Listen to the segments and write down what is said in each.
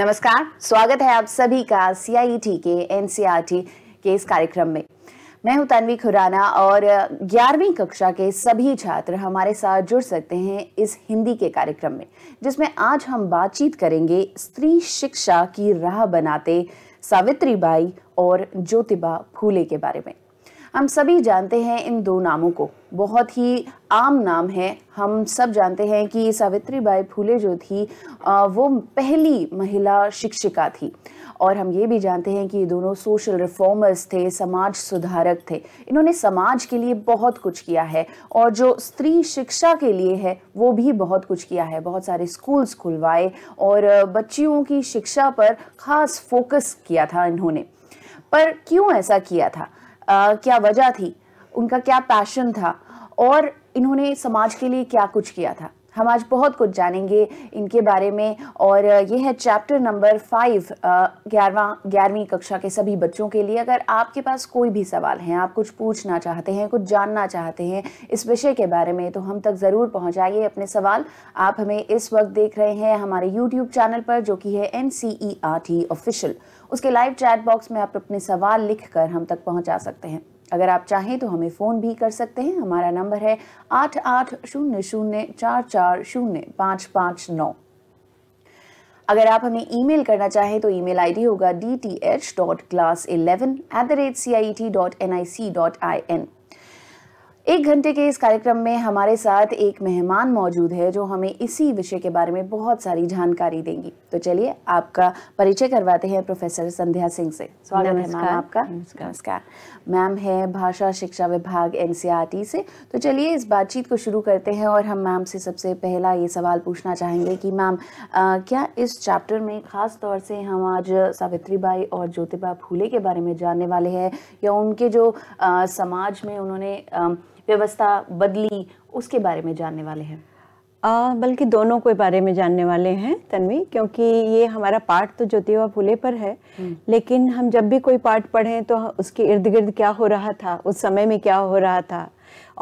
नमस्कार स्वागत है आप सभी का सीआईटी e के एनसीईआरटी e के इस कार्यक्रम में मैं हूं तन्वी खुराना और ग्यारहवीं कक्षा के सभी छात्र हमारे साथ जुड़ सकते हैं इस हिंदी के कार्यक्रम में जिसमें आज हम बातचीत करेंगे स्त्री शिक्षा की राह बनाते सावित्री बाई और ज्योतिबा फूले के बारे में हम सभी जानते हैं इन दो नामों को बहुत ही आम नाम है हम सब जानते हैं कि सावित्री बाई फूले जो थी वो पहली महिला शिक्षिका थी और हम ये भी जानते हैं कि ये दोनों सोशल रिफॉर्मर्स थे समाज सुधारक थे इन्होंने समाज के लिए बहुत कुछ किया है और जो स्त्री शिक्षा के लिए है वो भी बहुत कुछ किया है बहुत सारे स्कूल्स खुलवाए और बच्चियों की शिक्षा पर खास फोकस किया था इन्होंने पर क्यों ऐसा किया था क्या वजह थी उनका क्या पैशन था और इन्होंने समाज के लिए क्या कुछ किया था हम आज बहुत कुछ जानेंगे इनके बारे में और ये है चैप्टर नंबर फाइव ग्यारहवा ग्यारहवीं कक्षा के सभी बच्चों के लिए अगर आपके पास कोई भी सवाल हैं आप कुछ पूछना चाहते हैं कुछ जानना चाहते हैं इस विषय के बारे में तो हम तक ज़रूर पहुँचाइए अपने सवाल आप हमें इस वक्त देख रहे हैं हमारे यूट्यूब चैनल पर जो कि है N C E R T official उसके लाइव चैट बॉक्स में आप अपने सवाल लिख कर हम तक पहुँचा सकते हैं अगर आप चाहें तो हमें फ़ोन भी कर सकते हैं हमारा नंबर है आठ आठ शून्य शून्य चार चार शून्य पाँच पाँच नौ अगर आप हमें ईमेल करना चाहें तो ईमेल आईडी होगा D T H dot class eleven at the rate C I T dot N I C dot I N एक घंटे के इस कार्यक्रम में हमारे साथ एक मेहमान मौजूद है जो हमें इसी विषय के बारे में बहुत सारी जानकारी देंगी तो चलिए आपका परिचय करवाते हैं प्रोफेसर संध्या सिंह से स्वागत है मैम आपका नमस्कार मैम है भाषा शिक्षा विभाग एन से तो चलिए इस बातचीत को शुरू करते हैं और हम मैम से सबसे पहला ये सवाल पूछना चाहेंगे कि मैम क्या इस चैप्टर में ख़ास तौर से हम आज सावित्री बाई और ज्योतिबा फूले के बारे में जानने वाले हैं या उनके जो समाज में उन्होंने व्यवस्था बदली उसके बारे में जानने वाले हैं बल्कि दोनों के बारे में जानने वाले हैं तन्वी क्योंकि ये हमारा पाठ तो ज्योतिवा फूले पर है हम्म। लेकिन हम जब भी कोई पाठ पढ़ें तो उसके इर्द गिर्द क्या हो रहा था उस समय में क्या हो रहा था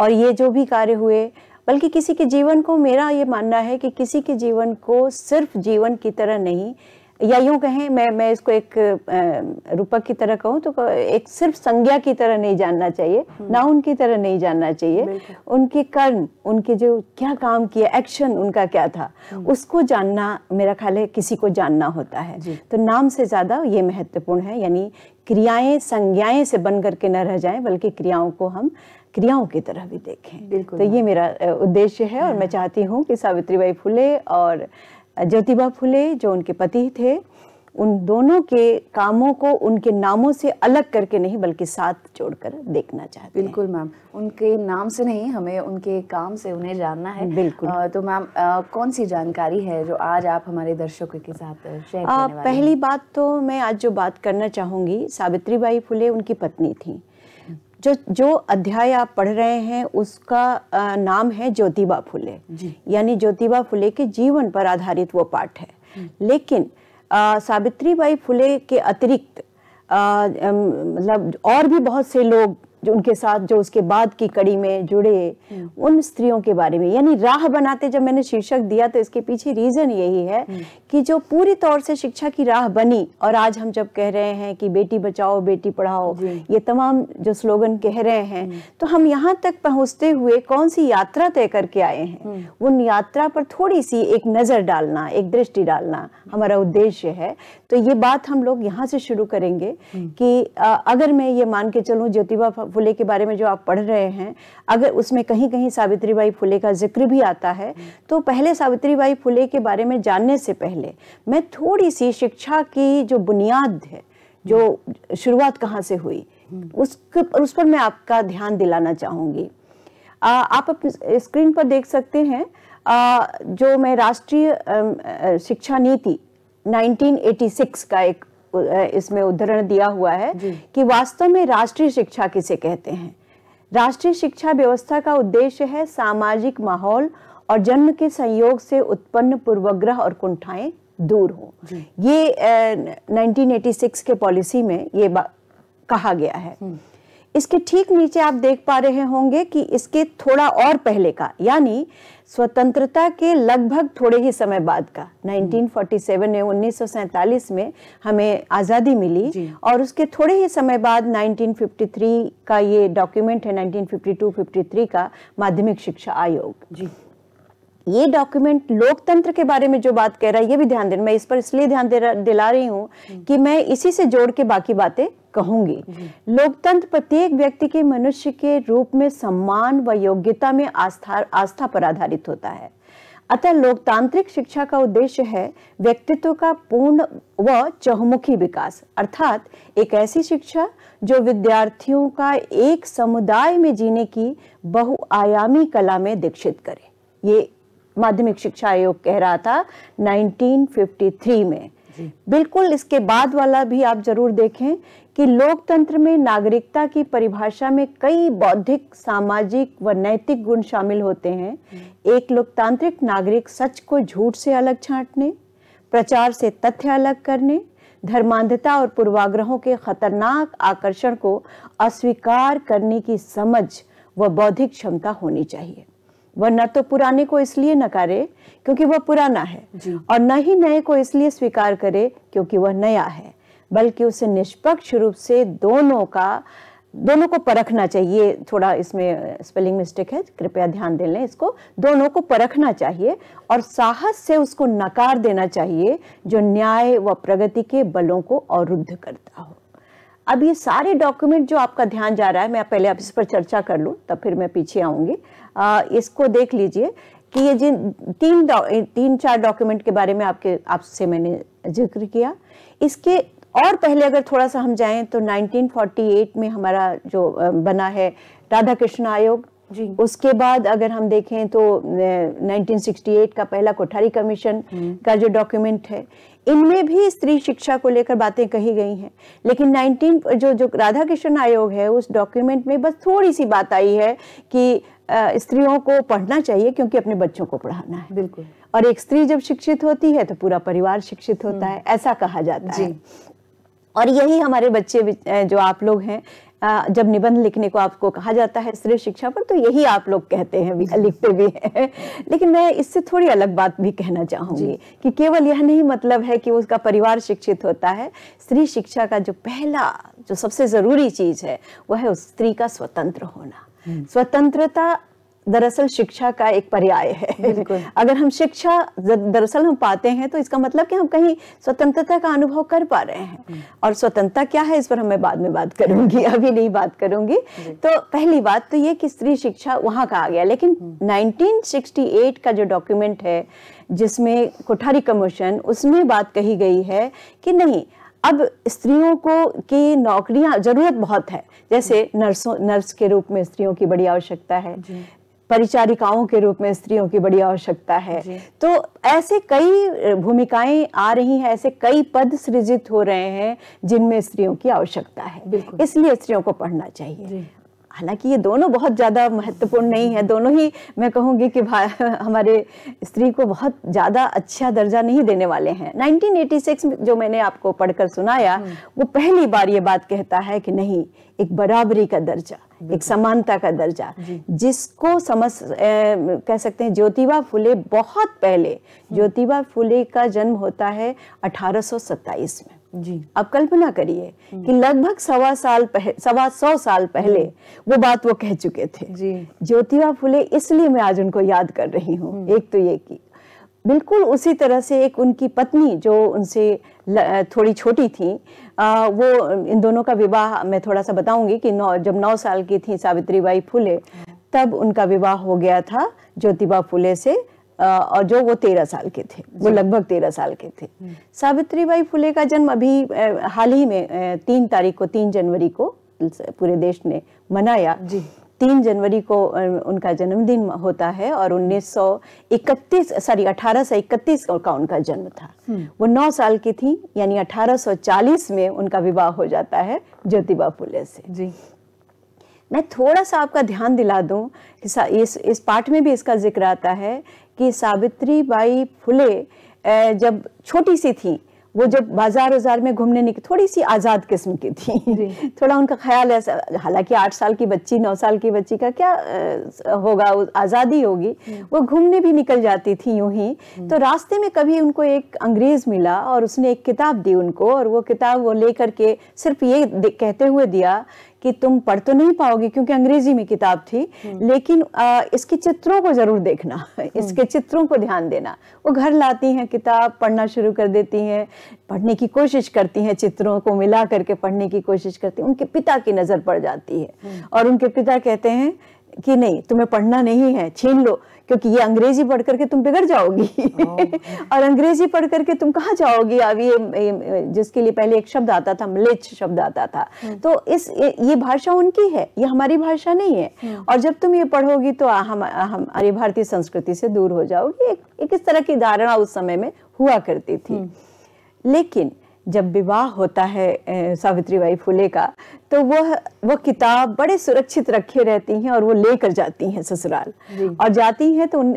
और ये जो भी कार्य हुए बल्कि किसी के जीवन को मेरा ये मानना है कि किसी के जीवन को सिर्फ जीवन की तरह नहीं या यूं कहें मैं मैं इसको एक रूपक की तरह कहूं तो एक सिर्फ संज्ञा की तरह नहीं जानना चाहिए हम्म। ना उनकी तरह नहीं जानना चाहिए उनके कर्म उनके जो क्या काम किए एक्शन उनका क्या था हम्म। उसको जानना मेरा ख्याल है किसी को जानना होता है तो नाम से ज़्यादा ये महत्वपूर्ण है यानी क्रियाएं संज्ञाएं से बन करके न रह जाएं बल्कि क्रियाओं को हम क्रियाओं की तरह भी देखें तो ये मेरा उद्देश्य है और मैं हाँ। चाहती हूँ कि सावित्री बाई फुले और ज्योतिबा फुले जो उनके पति थे उन दोनों के कामों को उनके नामों से अलग करके नहीं बल्कि साथ जोड़कर देखना चाहते बिल्कुल मैम उनके नाम से नहीं हमें उनके काम से उन्हें जानना है बिल्कुल आ, तो मैम कौन सी जानकारी है जो आज आप हमारे दर्शकों के साथ शेयर करने वाले पहली बात तो मैं आज जो बात करना चाहूँगी सावित्री बाई फुले उनकी पत्नी थी जो जो अध्याय आप पढ़ रहे हैं उसका नाम है ज्योतिबा फुले यानी ज्योतिबा फुले के जीवन पर आधारित वो पाठ है लेकिन सावित्री बाई फुले के अतिरिक्त मतलब और भी बहुत से लोग जो उनके साथ जो उसके बाद की कड़ी में जुड़े हम्म। उन स्त्रियों के बारे में यानी राह बनाते जब मैंने शीर्षक दिया तो इसके पीछे रीजन यही है हम्म। कि जो पूरी तौर से शिक्षा की राह बनी और आज हम जब कह रहे हैं कि बेटी बचाओ बेटी पढ़ाओ ये तमाम जो स्लोगन कह रहे हैं हम्म। तो हम यहाँ तक पहुँचते हुए कौन सी यात्रा तय करके आए हैं उन यात्रा पर थोड़ी सी एक नज़र डालना एक दृष्टि डालना हमारा उद्देश्य है तो ये बात हम लोग यहाँ से शुरू करेंगे कि अगर मैं ये मान के चलूँ ज्योतिबा फुले के बारे में जो आप पढ़ रहे हैं अगर उसमें कहीं कहीं सावित्रीबाई फुले का जिक्र भी आता है तो पहले सावित्रीबाई फुले के बारे में जानने से पहले मैं थोड़ी सी शिक्षा की जो बुनियाद है जो शुरुआत कहाँ से हुई उस उस पर मैं आपका ध्यान दिलाना चाहूँगी आप अपनी स्क्रीन पर देख सकते हैं आ, जो मैं राष्ट्रीय शिक्षा नीति 1986 का एक इसमें उदाहरण दिया हुआ है कि वास्तव में राष्ट्रीय शिक्षा किसे कहते हैं राष्ट्रीय शिक्षा व्यवस्था का उद्देश्य है सामाजिक माहौल और जन्म के संयोग से उत्पन्न पूर्वग्रह और कुंठाएं दूर हो ये ए, 1986 के पॉलिसी में ये कहा गया है हम्म। इसके ठीक नीचे आप देख पा रहे होंगे कि इसके थोड़ा और पहले का यानी स्वतंत्रता के लगभग थोड़े ही समय बाद का 1947 ने उन्नीस में हमें आज़ादी मिली और उसके थोड़े ही समय बाद 1953 का ये डॉक्यूमेंट है 1952-53 का माध्यमिक शिक्षा आयोग जी ये डॉक्यूमेंट लोकतंत्र के बारे में जो बात कह रहा है ये भी ध्यान देना मैं इस पर इसलिए ध्यान दिला रही हूँ हम्म। कि मैं इसी से जोड़ के बाकी बातें कहूंगी लोकतंत्र प्रत्येक व्यक्ति के मनुष्य के रूप में सम्मान व योग्यता में आस्था आस्था पर आधारित होता है अतः लोकतांत्रिक शिक्षा का उद्देश्य है व्यक्तित्व का पूर्ण व चहुमुखी विकास अर्थात एक ऐसी शिक्षा जो विद्यार्थियों का एक समुदाय में जीने की बहुआयामी कला में दीक्षित करे ये माध्यमिक शिक्षा आयोग कह रहा था 1953 में बिल्कुल इसके बाद वाला भी आप जरूर देखें कि लोकतंत्र में नागरिकता की परिभाषा में कई बौद्धिक सामाजिक व नैतिक गुण शामिल होते हैं एक लोकतांत्रिक नागरिक सच को झूठ से अलग छांटने प्रचार से तथ्य अलग करने धर्मांधता और पूर्वाग्रहों के खतरनाक आकर्षण को अस्वीकार करने की समझ व बौद्धिक क्षमता होनी चाहिए वह न तो पुराने को इसलिए नकारे क्योंकि वह पुराना है और न ही नए को इसलिए स्वीकार करे क्योंकि वह नया है बल्कि उसे निष्पक्ष रूप से दोनों का दोनों को परखना चाहिए थोड़ा इसमें स्पेलिंग मिस्टेक है कृपया ध्यान दे लें इसको दोनों को परखना चाहिए और साहस से उसको नकार देना चाहिए जो न्याय व प्रगति के बलों को अवरुद्ध करता हो अब ये सारे डॉक्यूमेंट जो आपका ध्यान जा रहा है मैं पहले आप इस पर चर्चा कर लूँ तब फिर मैं पीछे आऊँगी इसको देख लीजिए कि ये जिन तीन तीन चार डॉक्यूमेंट के बारे में आपके आपसे मैंने जिक्र किया इसके और पहले अगर थोड़ा सा हम जाएं तो 1948 में हमारा जो बना है राधा कृष्ण आयोग जी उसके बाद अगर हम देखें तो 1968 का पहला कोठारी कमीशन हम्म। का जो डॉक्यूमेंट है इनमें भी स्त्री शिक्षा को लेकर बातें कही गई हैं लेकिन 19 जो जो राधा कृष्ण आयोग है उस डॉक्यूमेंट में बस थोड़ी सी बात आई है कि स्त्रियों को पढ़ना चाहिए क्योंकि अपने बच्चों को पढ़ाना है बिल्कुल और एक स्त्री जब शिक्षित होती है तो पूरा परिवार शिक्षित होता हम्म। है ऐसा कहा जाता है और यही हमारे बच्चे जो आप लोग हैं जब निबंध लिखने को आपको कहा जाता है श्रेय शिक्षा पर तो यही आप लोग कहते हैं भी लिखते भी हैं लेकिन मैं इससे थोड़ी अलग बात भी कहना चाहूंगी कि केवल यह नहीं मतलब है कि उसका परिवार शिक्षित होता है स्त्री शिक्षा का जो पहला जो सबसे ज़रूरी चीज़ है वह है उस स्त्री का स्वतंत्र होना हम्म। स्वतंत्रता दरअसल शिक्षा का एक पर्याय है अगर हम शिक्षा दरअसल हम पाते हैं तो इसका मतलब कि हम कहीं स्वतंत्रता का अनुभव कर पा रहे हैं हम्म। और स्वतंत्रता क्या है इस पर हमें बाद में बात करूंगी अभी नहीं बात करूंगी तो पहली बात तो ये कि स्त्री शिक्षा वहां का आ गया लेकिन 1968 हम्म। का जो डॉक्यूमेंट है जिसमें कोठारी कमीशन उसमें बात कही गई है कि नहीं अब स्त्रियों को की नौकरियां जरूरत बहुत है जैसे हम्म। नर्सों नर्स के रूप में स्त्रियों की बड़ी आवश्यकता है परिचारिकाओं के रूप में स्त्रियों की बड़ी आवश्यकता है तो ऐसे कई भूमिकाएं आ रही हैं ऐसे कई पद सृजित हो रहे हैं जिनमें स्त्रियों की आवश्यकता है इसलिए स्त्रियों को पढ़ना चाहिए हालांकि ये दोनों बहुत ज़्यादा महत्वपूर्ण नहीं है दोनों ही मैं कहूँगी कि हमारे स्त्री को बहुत ज़्यादा अच्छा दर्जा नहीं देने वाले हैं 1986 जो मैंने आपको पढ़कर सुनाया हम्म। वो पहली बार ये बात कहता है कि नहीं एक बराबरी का दर्जा एक समानता का दर्जा जिसको समझ कह सकते हैं ज्योतिबा फुले बहुत पहले हम्म। ज्योतिबा फुले का जन्म होता है अठारह में जी कल्पना करिए हम्म। कि लगभग सवा साल पहले सवा सौ साल पहले हम्म। वो बात वो कह चुके थे ज्योतिबा फुले इसलिए मैं आज उनको याद कर रही हूँ हम्म। एक तो ये की बिल्कुल उसी तरह से एक उनकी पत्नी जो उनसे थोड़ी छोटी थी आ, वो इन दोनों का विवाह मैं थोड़ा सा बताऊंगी कि नौ जब नौ साल की थी सावित्री बाई फुले तब उनका विवाह हो गया था ज्योतिबा फुले से और जो वो तेरह साल के थे वो लगभग तेरह साल के थे सावित्री बाई फुले का जन्म अभी हाल ही में तीन तारीख को तीन जनवरी को पूरे देश ने मनाया जी तीन जनवरी को उनका जन्मदिन होता है और 1931 सॉरी 1831 का उनका जन्म था हम्म। वो नौ साल की थी यानी 1840 में उनका विवाह हो जाता है ज्योतिबा फुले से जी मैं थोड़ा सा आपका ध्यान दिला दूं कि इस इस पाठ में भी इसका जिक्र आता है कि सावित्री बाई फुले जब छोटी सी थी वो जब बाजार उजार में घूमने निकली थोड़ी सी आज़ाद किस्म की थी थोड़ा उनका ख्याल ऐसा हालांकि आठ साल की बच्ची नौ साल की बच्ची का क्या होगा आज़ादी होगी वो घूमने भी निकल जाती थी यूं ही तो रास्ते में कभी उनको एक अंग्रेज़ मिला और उसने एक किताब दी उनको और वो किताब वो लेकर के सिर्फ ये कहते हुए दिया कि तुम पढ़ तो नहीं पाओगे क्योंकि अंग्रेजी में किताब थी हम्म। लेकिन आ, इसके चित्रों को जरूर देखना हम्म। इसके चित्रों को ध्यान देना वो घर लाती हैं किताब पढ़ना शुरू कर देती हैं पढ़ने की कोशिश करती हैं चित्रों को मिला करके पढ़ने की कोशिश करती हैं उनके पिता की नज़र पड़ जाती है हम्म। और उनके पिता कहते हैं कि नहीं तुम्हें पढ़ना नहीं है छीन लो क्योंकि ये अंग्रेजी पढ़ करके तुम बिगड़ जाओगी oh. और अंग्रेजी पढ़ करके तुम कहाँ जाओगी अब ये जिसके लिए पहले एक शब्द आता था मलिच शब्द आता था hmm. तो इस ये भाषा उनकी है ये हमारी भाषा नहीं है hmm. और जब तुम ये पढ़ोगी तो हम हमारी भारतीय संस्कृति से दूर हो जाओगी एक, एक इस तरह की धारणा उस समय में हुआ करती थी hmm. लेकिन जब विवाह होता है सावित्री बाई फुले का तो वह वह किताब बड़े सुरक्षित रखे रहती हैं और वो लेकर जाती हैं ससुराल और जाती हैं तो उन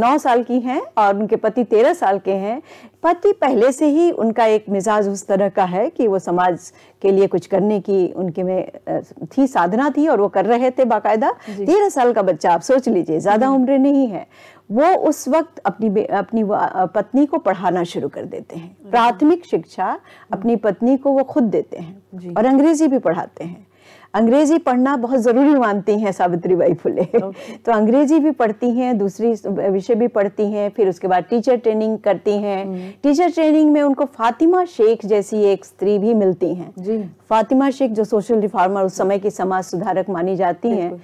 नौ साल की हैं और उनके पति तेरह साल के हैं पति पहले से ही उनका एक मिजाज उस तरह का है कि वो समाज के लिए कुछ करने की उनके में थी साधना थी और वो कर रहे थे बाकायदा तेरह साल का बच्चा आप सोच लीजिए ज़्यादा उम्र नहीं है वो उस वक्त अपनी अपनी पत्नी को पढ़ाना शुरू कर देते हैं प्राथमिक शिक्षा अपनी पत्नी को वो खुद देते हैं और अंग्रेजी भी पढ़ाते हैं अंग्रेजी पढ़ना बहुत ज़रूरी मानती हैं सावित्री बाई फुले okay. तो अंग्रेजी भी पढ़ती हैं दूसरी विषय भी पढ़ती हैं फिर उसके बाद टीचर ट्रेनिंग करती हैं टीचर हम्म। ट्रेनिंग में उनको फातिमा शेख जैसी एक स्त्री भी मिलती हैं जी फातिमा शेख जो सोशल रिफॉर्मर उस समय की समाज सुधारक मानी जाती हैं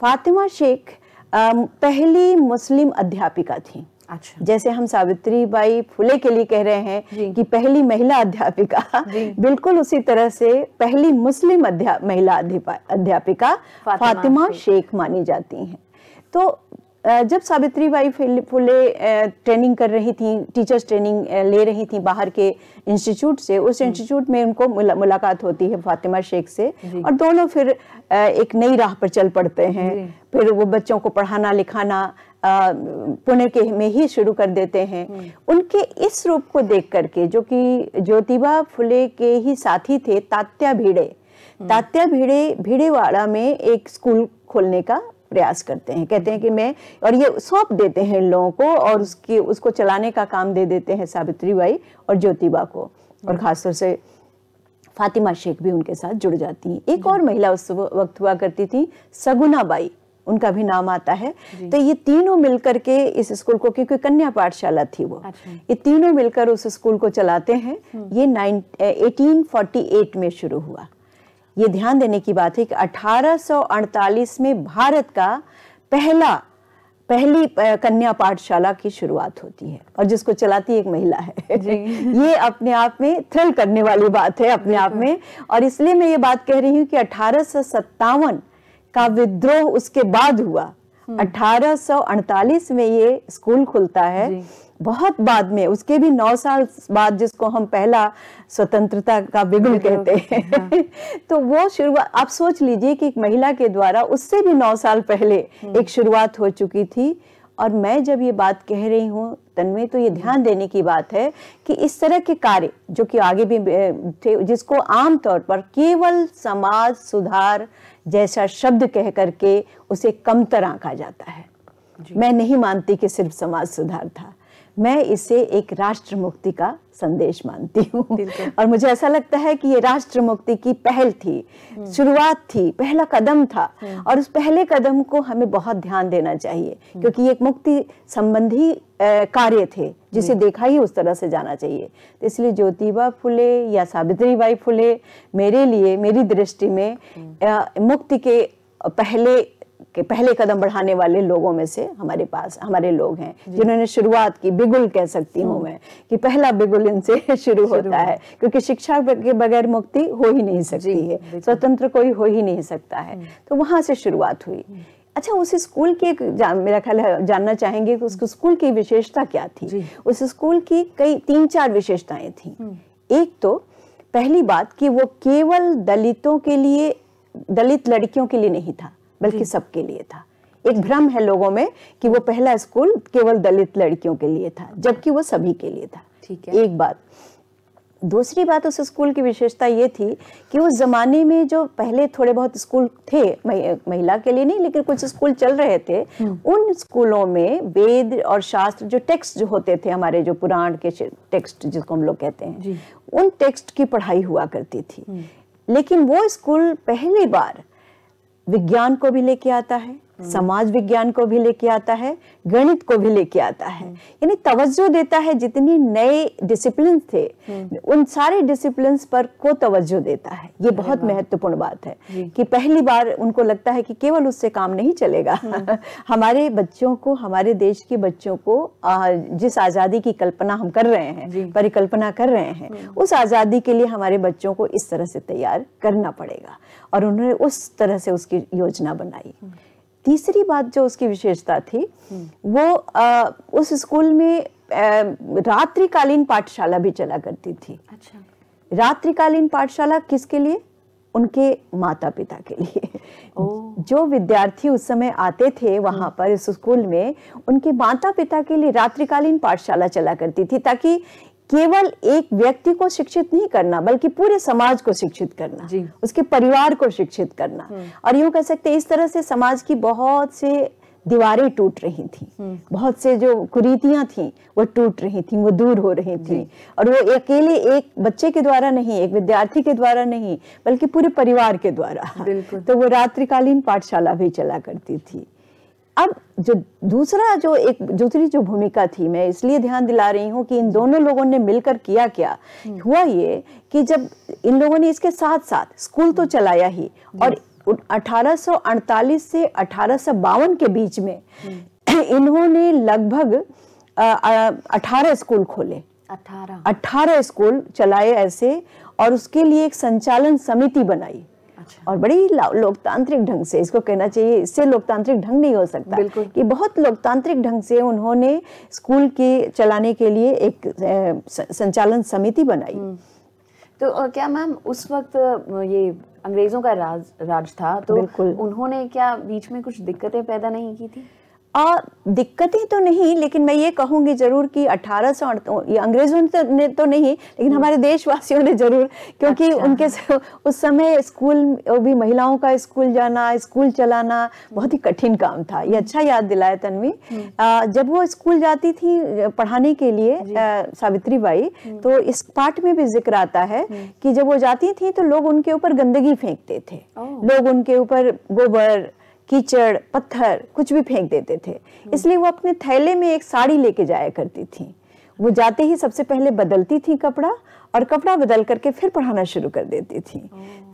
फातिमा शेख पहली मुस्लिम अध्यापिका थी अच्छा। जैसे हम सावित्री बाई फुले के लिए कह रहे हैं कि पहली महिला अध्यापिका बिल्कुल उसी तरह से पहली मुस्लिम अध्या, महिला अध्यापिका फातिमा, फातिमा शेख मानी जाती हैं तो जब सावित्री बाई फुले ट्रेनिंग कर रही थी टीचर्स ट्रेनिंग ले रही थी बाहर के इंस्टीट्यूट से उस इंस्टीट्यूट हम्म। में उनको मुलाकात होती है फातिमा शेख से और दोनों फिर एक नई राह पर चल पड़ते हैं फिर वो बच्चों को पढ़ाना लिखाना पुणे के में ही शुरू कर देते हैं हम्म। उनके इस रूप को देख करके जो कि ज्योतिबा फुले के ही साथी थे तात्या भिड़े हम्म। तात्या भिड़े भिड़ेवाड़ा में एक स्कूल खोलने का प्रयास करते हैं कहते हैं कि मैं और ये सौंप देते हैं इन लोगों को और उसकी उसको चलाने का काम दे देते हैं सावित्री बाई और ज्योतिबा को और ख़ासतौर से फातिमा शेख भी उनके साथ जुड़ जाती हैं एक और महिला उस वक्त हुआ करती थी सगुना बाई उनका भी नाम आता है तो ये तीनों मिलकर के इस स्कूल को क्योंकि कन्या पाठशाला थी वो अच्छा। ये तीनों मिलकर उस स्कूल को चलाते हैं हम्म। ये नाइन एटीन में शुरू हुआ ये ध्यान देने की बात है कि 1848 में भारत का पहला पहली कन्या पाठशाला की शुरुआत होती है और जिसको चलाती एक महिला है ये अपने आप में थ्रिल करने वाली बात है अपने आप में और इसलिए मैं ये बात कह रही हूँ कि अठारह का विद्रोह उसके बाद हुआ 1848 हम्म। में ये स्कूल खुलता है बहुत बाद में उसके भी नौ साल बाद जिसको हम पहला स्वतंत्रता का विघुल कहते हैं हाँ। तो वो शुरुआत आप सोच लीजिए कि एक महिला के द्वारा उससे भी नौ साल पहले हम्म। एक शुरुआत हो चुकी थी और मैं जब ये बात कह रही हूँ तन्मय तो ये हम्म। ध्यान देने की बात है कि इस तरह के कार्य जो कि आगे भी थे जिसको आमतौर पर केवल समाज सुधार जैसा शब्द कह करके उसे कमतर आंका जाता है मैं नहीं मानती कि सिर्फ समाज सुधार था मैं इसे एक राष्ट्र मुक्ति का संदेश मानती हूँ और मुझे ऐसा लगता है कि ये राष्ट्र मुक्ति की पहल थी हम्म। शुरुआत थी पहला कदम था हम्म। और उस पहले कदम को हमें बहुत ध्यान देना चाहिए हम्म। क्योंकि ये एक मुक्ति संबंधी कार्य थे जिसे देखा ही उस तरह से जाना चाहिए तो इसलिए ज्योतिबा फुले या सावित्री बाई फुले मेरे लिए मेरी दृष्टि में मुक्ति के पहले के पहले कदम बढ़ाने वाले लोगों में से हमारे पास हमारे लोग हैं जिन्होंने शुरुआत की बिगुल कह सकती हूँ हम्म। मैं कि पहला बिगुल इनसे शुरू होता है क्योंकि शिक्षा के बगैर मुक्ति हो ही नहीं सकती है स्वतंत्र कोई हो ही नहीं सकता है हम्म। तो वहां से शुरुआत हुई हम्म। अच्छा उस स्कूल की एक मेरा ख्याल जानना चाहेंगे कि उस स्कूल की विशेषता क्या थी उस स्कूल की कई तीन चार विशेषताएं थी एक तो पहली बात कि वो केवल दलितों के लिए दलित लड़कियों के लिए नहीं था बल्कि सबके लिए था एक भ्रम है लोगों में कि वो पहला स्कूल केवल दलित लड़कियों के लिए था जबकि वो सभी के लिए था ठीक है एक बात दूसरी बात उस स्कूल की विशेषता ये थी कि उस ज़माने में जो पहले थोड़े बहुत स्कूल थे महिला के लिए नहीं लेकिन कुछ स्कूल चल रहे थे हम्म। उन स्कूलों में वेद और शास्त्र जो टेक्स्ट जो होते थे हमारे जो पुराण के टेक्स्ट जिसको हम लोग कहते हैं उन टेक्स्ट की पढ़ाई हुआ करती थी हम्म। लेकिन वो स्कूल पहली बार विज्ञान को भी लेके आता है हम्म। समाज विज्ञान को भी लेके आता है गणित को भी लेके आता है हम्म। यानी तवज्जो देता है जितनी नए डिसिप्लिन थे हम्म। उन सारे डिसिप्लिन पर को तवज्जो देता है ये बहुत महत्वपूर्ण बात है कि पहली बार उनको लगता है कि केवल उससे काम नहीं चलेगा हमारे बच्चों को हमारे देश के बच्चों को जिस आज़ादी की कल्पना हम कर रहे हैं परिकल्पना कर रहे हैं उस आज़ादी के लिए हमारे बच्चों को इस तरह से तैयार करना पड़ेगा और उन्होंने उस तरह से उसकी योजना बनाई तीसरी बात जो उसकी विशेषता थी वो आ, उस स्कूल में रात्रिकालीन पाठशाला भी चला करती थी अच्छा रात्रिकालीन पाठशाला किसके लिए उनके माता पिता के लिए जो विद्यार्थी उस समय आते थे वहां हम्म। पर इस स्कूल में उनके माता पिता के लिए रात्रिकालीन पाठशाला चला करती थी ताकि केवल एक व्यक्ति को शिक्षित नहीं करना बल्कि पूरे समाज को शिक्षित करना जी। उसके परिवार को शिक्षित करना हम्म। और यूं कह सकते हैं इस तरह से समाज की बहुत से दीवारें टूट रही थी हम्म। बहुत से जो कुरीतियां थी वो टूट रही थी वो दूर हो रही थी और वो अकेले एक बच्चे के द्वारा नहीं एक विद्यार्थी के द्वारा नहीं बल्कि पूरे परिवार के द्वारा तो वो रात्रिकालीन पाठशाला भी चला करती थी अब जो दूसरा जो एक दूसरी जो भूमिका थी मैं इसलिए ध्यान दिला रही हूँ कि इन दोनों लोगों ने मिलकर किया क्या हम्म। हुआ ये कि जब इन लोगों ने इसके साथ साथ स्कूल तो हम्म। चलाया ही और 1848 से अठारह के बीच में हम्म। इन्होंने लगभग अठारह स्कूल खोले अठारह स्कूल चलाए ऐसे और उसके लिए एक संचालन समिति बनाई अच्छा। और बड़ी लोकतांत्रिक ढंग से इसको कहना चाहिए इससे लोकतांत्रिक ढंग नहीं हो सकता कि बहुत लोकतांत्रिक ढंग से उन्होंने स्कूल के चलाने के लिए एक संचालन समिति बनाई हम्म। तो क्या मैम उस वक्त ये अंग्रेजों का राज राज था तो उन्होंने क्या बीच में कुछ दिक्कतें पैदा नहीं की थी आ, दिक्कतें तो नहीं लेकिन मैं ये कहूंगी जरूर कि अठारह सौ ये अंग्रेजों ने तो, तो नहीं लेकिन हम्म। हमारे देशवासियों ने जरूर क्योंकि अच्छा। उनके उस समय स्कूल भी महिलाओं का स्कूल जाना स्कूल चलाना बहुत ही कठिन काम था ये अच्छा हम्म। याद दिलाया तन्वी हम्म। जब वो स्कूल जाती थी पढ़ाने के लिए सावित्री बाई तो इस पाठ में भी जिक्र आता है कि जब वो जाती थी तो लोग उनके ऊपर गंदगी फेंकते थे लोग उनके ऊपर गोबर कीचड़ पत्थर कुछ भी फेंक देते थे इसलिए वो अपने थैले में एक साड़ी लेके जाया करती थी वो जाते ही सबसे पहले बदलती थी कपड़ा और कपड़ा बदल करके फिर पढ़ाना शुरू कर देती थी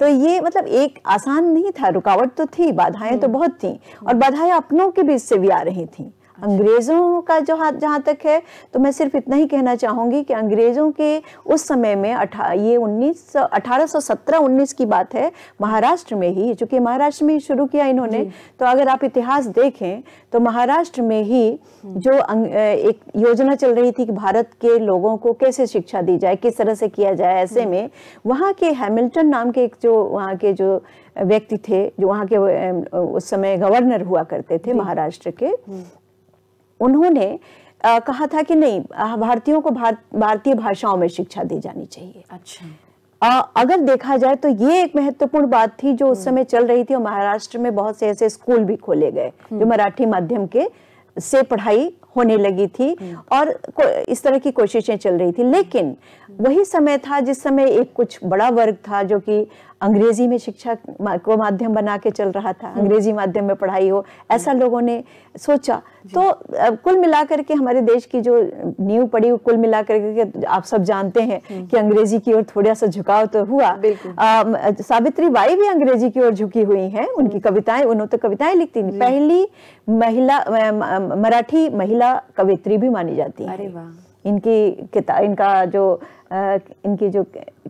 तो ये मतलब एक आसान नहीं था रुकावट तो थी बाधाएं तो हम्म। बहुत थी और बाधाएं अपनों के बीच से भी आ रही थी अंग्रेज़ों का जो हाथ जहाँ तक है तो मैं सिर्फ इतना ही कहना चाहूँगी कि अंग्रेज़ों के उस समय में अठा ये उन्नीस अठारह सौ सत्रह उन्नीस की बात है महाराष्ट्र में ही चूंकि महाराष्ट्र में ही शुरू किया इन्होंने तो अगर आप इतिहास देखें तो महाराष्ट्र में ही जो एक योजना चल रही थी कि भारत के लोगों को कैसे शिक्षा दी जाए किस तरह से किया जाए ऐसे में वहाँ के हैमिल्टन नाम के एक जो वहाँ के जो व्यक्ति थे जो वहाँ के उस समय गवर्नर हुआ करते थे महाराष्ट्र के हम्म। उन्होंने आ, कहा था कि नहीं भारतीयों को भार, भारतीय भाषाओं में शिक्षा दी जानी चाहिए अच्छा आ, अगर देखा जाए तो ये एक महत्वपूर्ण बात थी जो उस हम्म। समय चल रही थी और महाराष्ट्र में बहुत से ऐसे स्कूल भी खोले गए जो हम्म। मराठी माध्यम के से पढ़ाई होने लगी थी हम्म। और इस तरह की कोशिशें चल रही थी लेकिन वही समय था जिस समय एक कुछ बड़ा वर्ग था जो कि अंग्रेजी में शिक्षा को माध्यम बना के चल रहा था अंग्रेजी माध्यम में पढ़ाई हो ऐसा लोगों ने सोचा तो कुल मिलाकर के हमारे देश की जो नींव पड़ी कुल मिलाकर के आप सब जानते हैं हम्म। कि अंग्रेजी की ओर थोड़ा सा झुकाव तो हुआ आ, सावित्री बाई भी अंग्रेजी की ओर झुकी हुई हैं उनकी हम्म। कविताएं उन्होंने तो कविताएं लिखती थी पहली महिला मराठी महिला कवित्री भी मानी जाती है अरे वाह इनकी किता इनका जो आ, इनकी जो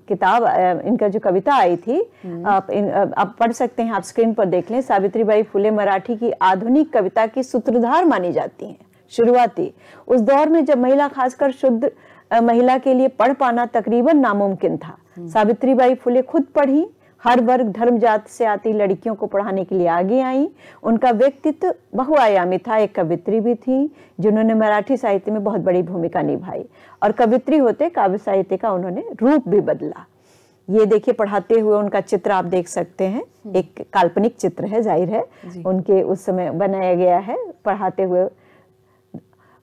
किताब इनका जो कविता आई थी हम्म। आप इन आप पढ़ सकते हैं आप स्क्रीन पर देख लें सावित्री बाई फुले मराठी की आधुनिक कविता की सूत्रधार मानी जाती हैं शुरुआती उस दौर में जब महिला खासकर शुद्ध महिला के लिए पढ़ पाना तकरीबन नामुमकिन था हम्म। सावित्री बाई फुले खुद पढ़ी हर वर्ग धर्म जात से आती लड़कियों को पढ़ाने के लिए आगे आई उनका व्यक्तित्व बहुआयामी था एक कवित्री भी थी जिन्होंने मराठी साहित्य में बहुत बड़ी भूमिका निभाई और कवित्री होते काव्य साहित्य का उन्होंने रूप भी बदला ये देखिए पढ़ाते हुए उनका चित्र आप देख सकते हैं हम्म। एक काल्पनिक चित्र है जाहिर है उनके उस समय बनाया गया है पढ़ाते हुए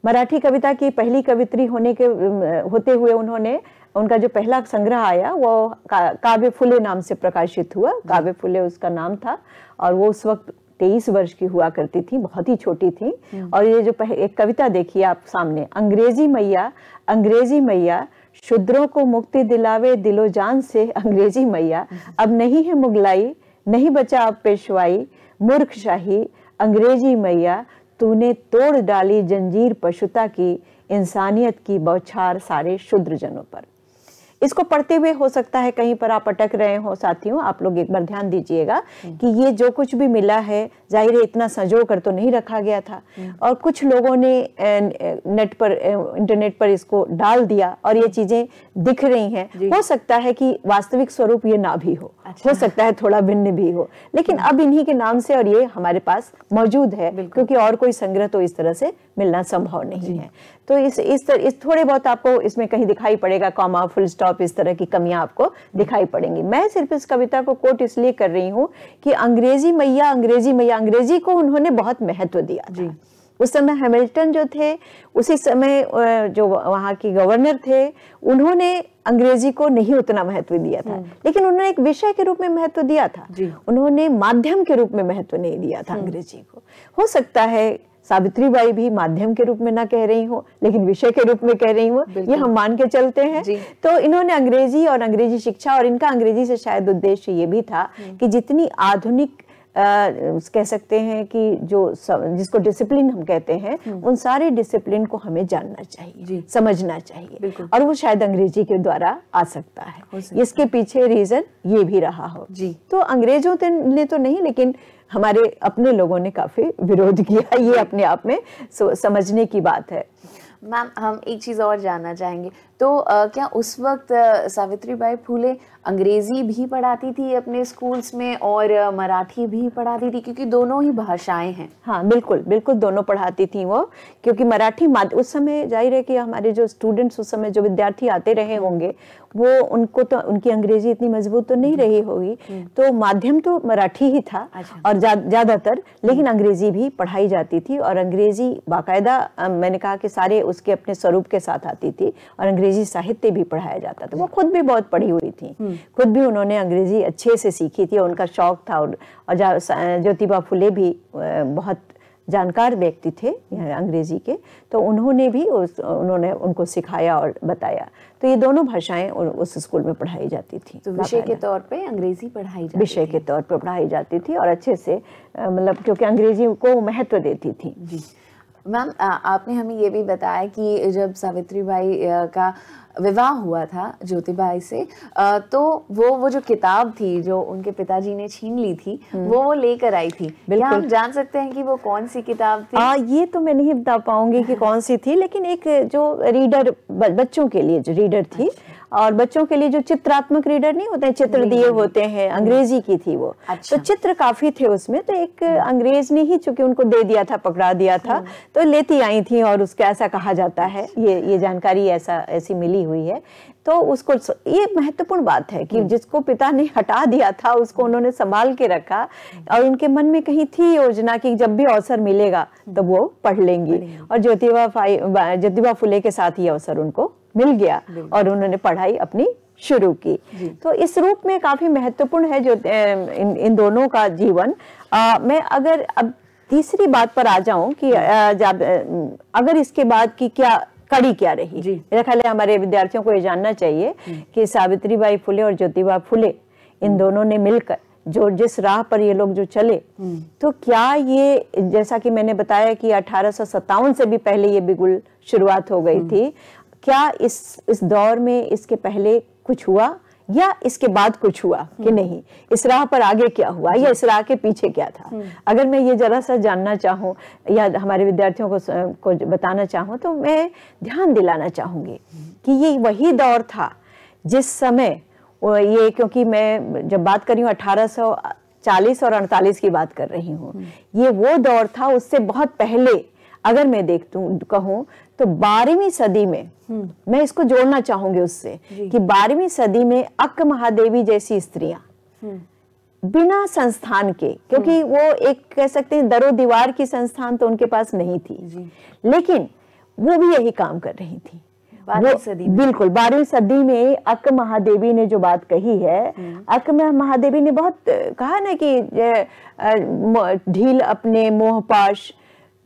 मराठी कविता की पहली कवित्री होने के होते हुए उन्होंने उनका जो पहला संग्रह आया वो का, काव्य फुले नाम से प्रकाशित हुआ काव्य फुले उसका नाम था और वो उस वक्त तेईस वर्ष की हुआ करती थी बहुत ही छोटी थी और ये जो एक कविता देखिए आप सामने अंग्रेजी मैया अंग्रेजी मैया शुद्रों को मुक्ति दिलावे दिलो जान से अंग्रेजी मैया अब नहीं है मुगलाई नहीं बचा अब पेशवाई मूर्ख शाही अंग्रेजी मैया तूने तोड़ डाली जंजीर पशुता की इंसानियत की बौछार सारे शुद्र जनों पर इसको पढ़ते हुए हो सकता है कहीं पर आप अटक रहे हो साथियों आप लोग एक बार ध्यान दीजिएगा कि ये जो कुछ भी मिला है जाहिर है इतना संजो कर तो नहीं रखा गया था और कुछ लोगों ने नेट पर इंटरनेट पर इसको डाल दिया और ये चीजें दिख रही हैं हो सकता है कि वास्तविक स्वरूप ये ना भी हो अच्छा। हो सकता है थोड़ा भिन्न भी हो लेकिन अब इन्हीं के नाम से और ये हमारे पास मौजूद है क्योंकि और कोई संग्रह तो इस तरह से मिलना संभव नहीं है तो इस इस तरह इस थोड़े बहुत आपको इसमें कहीं दिखाई पड़ेगा कॉमा फुल स्टॉप इस तरह की कमियां आपको दिखाई पड़ेंगी मैं सिर्फ इस कविता को कोट इसलिए कर रही हूँ कि अंग्रेजी मैया अंग्रेजी मैया अंग्रेजी को उन्होंने बहुत महत्व दिया जी उस समय हैमिल्टन जो थे उसी समय जो वहाँ के गवर्नर थे उन्होंने अंग्रेजी को नहीं उतना महत्व दिया था हम्म। लेकिन उन्होंने एक विषय के रूप में महत्व दिया था उन्होंने माध्यम के रूप में महत्व नहीं दिया था हम्म। अंग्रेजी को हो सकता है सावित्री बाई भी माध्यम के रूप में ना कह रही हूँ लेकिन विषय के रूप में कह रही हूँ ये हम मान के चलते हैं तो इन्होंने अंग्रेजी और अंग्रेजी शिक्षा और इनका अंग्रेजी से शायद उद्देश्य ये भी था हम्म। कि जितनी आधुनिक आ, कह सकते हैं कि जो जिसको डिसिप्लिन हम कहते हैं हम्म। उन सारे डिसिप्लिन को हमें जानना चाहिए समझना चाहिए और वो शायद अंग्रेजी के द्वारा आ सकता है इसके पीछे रीजन ये भी रहा हो जी तो अंग्रेजों ने तो नहीं लेकिन हमारे अपने लोगों ने काफ़ी विरोध किया ये अपने आप में समझने की बात है मैम हम एक चीज़ और जानना चाहेंगे तो आ, क्या उस वक्त सावित्री बाई फूले अंग्रेज़ी भी पढ़ाती थी अपने स्कूल्स में और मराठी भी पढ़ाती थी क्योंकि दोनों ही भाषाएं हैं हाँ बिल्कुल बिल्कुल दोनों पढ़ाती थी वो क्योंकि मराठी उस समय जाहिर है कि हमारे जो स्टूडेंट्स उस समय जो विद्यार्थी आते रहे हम्म। होंगे वो उनको तो उनकी अंग्रेजी इतनी मजबूत तो नहीं हम्म। रही होगी हम्म। तो माध्यम तो मराठी ही था अच्छा। और ज़्यादातर लेकिन अंग्रेजी भी पढ़ाई जाती थी और अंग्रेजी बाकायदा मैंने कहा कि सारे उसके अपने स्वरूप के साथ आती थी और अंग्रेजी अंग्रेजी साहित्य भी पढ़ाया जाता था तो वो हम्म। खुद भी बहुत पढ़ी हुई थी हम्म। खुद भी उन्होंने अंग्रेजी अच्छे से सीखी थी उनका शौक था और ज्योतिबा फुले भी बहुत जानकार व्यक्ति थे अंग्रेजी के तो उन्होंने भी उस उन्होंने उनको सिखाया और बताया तो ये दोनों भाषाएं उस स्कूल में पढ़ाई जाती थी तो विषय के तौर पे अंग्रेजी पढ़ाई जाती विषय के तौर पे पढ़ाई जाती थी और अच्छे से मतलब क्योंकि अंग्रेजी को महत्व देती थी जी मैम आपने हमें ये भी बताया कि जब सावित्री बाई का विवाह हुआ था ज्योतिबाई से तो वो वो जो किताब थी जो उनके पिताजी ने छीन ली थी वो हम्म। वो लेकर आई थी क्या हम जान सकते हैं कि वो कौन सी किताब थी आ, ये तो मैं नहीं बता पाऊंगी कि कौन सी थी लेकिन एक जो रीडर बच्चों के लिए जो रीडर थी अच्छा। और बच्चों के लिए जो चित्रात्मक रीडर नहीं होते हैं चित्र दिए होते हैं अंग्रेजी की थी वो अच्छा। तो चित्र काफी थे उसमें तो एक हम्म। अंग्रेज ने ही चूंकि उनको दे दिया था पकड़ा दिया था हम्म। तो लेती आई थी और उसके ऐसा कहा जाता है अच्छा। ये ये जानकारी ऐसा ऐसी मिली हुई है तो उसको ये महत्वपूर्ण बात है कि हम्म। जिसको पिता ने हटा दिया था उसको उन्होंने संभाल के रखा और उनके मन में कहीं थी योजना कि जब भी अवसर मिलेगा तो वो पढ़ लेंगी और ज्योतिबा ज्योतिबा फुले के साथ ही अवसर उनको मिल गया और उन्होंने पढ़ाई अपनी शुरू की तो इस रूप में काफी महत्वपूर्ण है जो इन, इन दोनों का जीवन आ, मैं अगर अब तीसरी बात पर आ जाऊं कि जब अगर इसके बाद की क्या कड़ी क्या रही मेरा ख्याल है हमारे विद्यार्थियों को ये जानना चाहिए कि सावित्री बाई फुले और ज्योतिबा फुले इन हम्म। दोनों ने मिलकर जो जिस राह पर ये लोग जो चले हम्म। तो क्या ये जैसा कि मैंने बताया कि अठारह से भी पहले ये बिगुल शुरुआत हो गई हम्म। थी क्या इस इस दौर में इसके पहले कुछ हुआ या इसके बाद कुछ हुआ कि हम्म। नहीं इस राह पर आगे क्या हुआ या इस राह के पीछे क्या था हम्म। अगर मैं ये जरा सा जानना चाहूँ या हमारे विद्यार्थियों को को बताना चाहूँ तो मैं ध्यान दिलाना चाहूँगी कि ये वही दौर था जिस समय ये क्योंकि मैं जब बात कर रही हूँ अठारह चालीस और अड़तालीस की बात कर रही हूँ हम्म। ये वो दौर था उससे बहुत पहले अगर मैं देख कहूँ तो बारहवीं सदी में हम्म। मैं इसको जोड़ना चाहूंगी उससे कि बारहवीं सदी में अक्क महादेवी जैसी स्त्रियां हम्म। बिना संस्थान के क्योंकि हम्म। वो एक कह सकते हैं दरो दीवार की संस्थान तो उनके पास नहीं थी लेकिन वो भी यही काम कर रही थी सदी बिल्कुल बारहवीं सदी में अक महादेवी ने जो बात कही है अक महादेवी ने बहुत कहा ना कि ढील अपने मोहपाश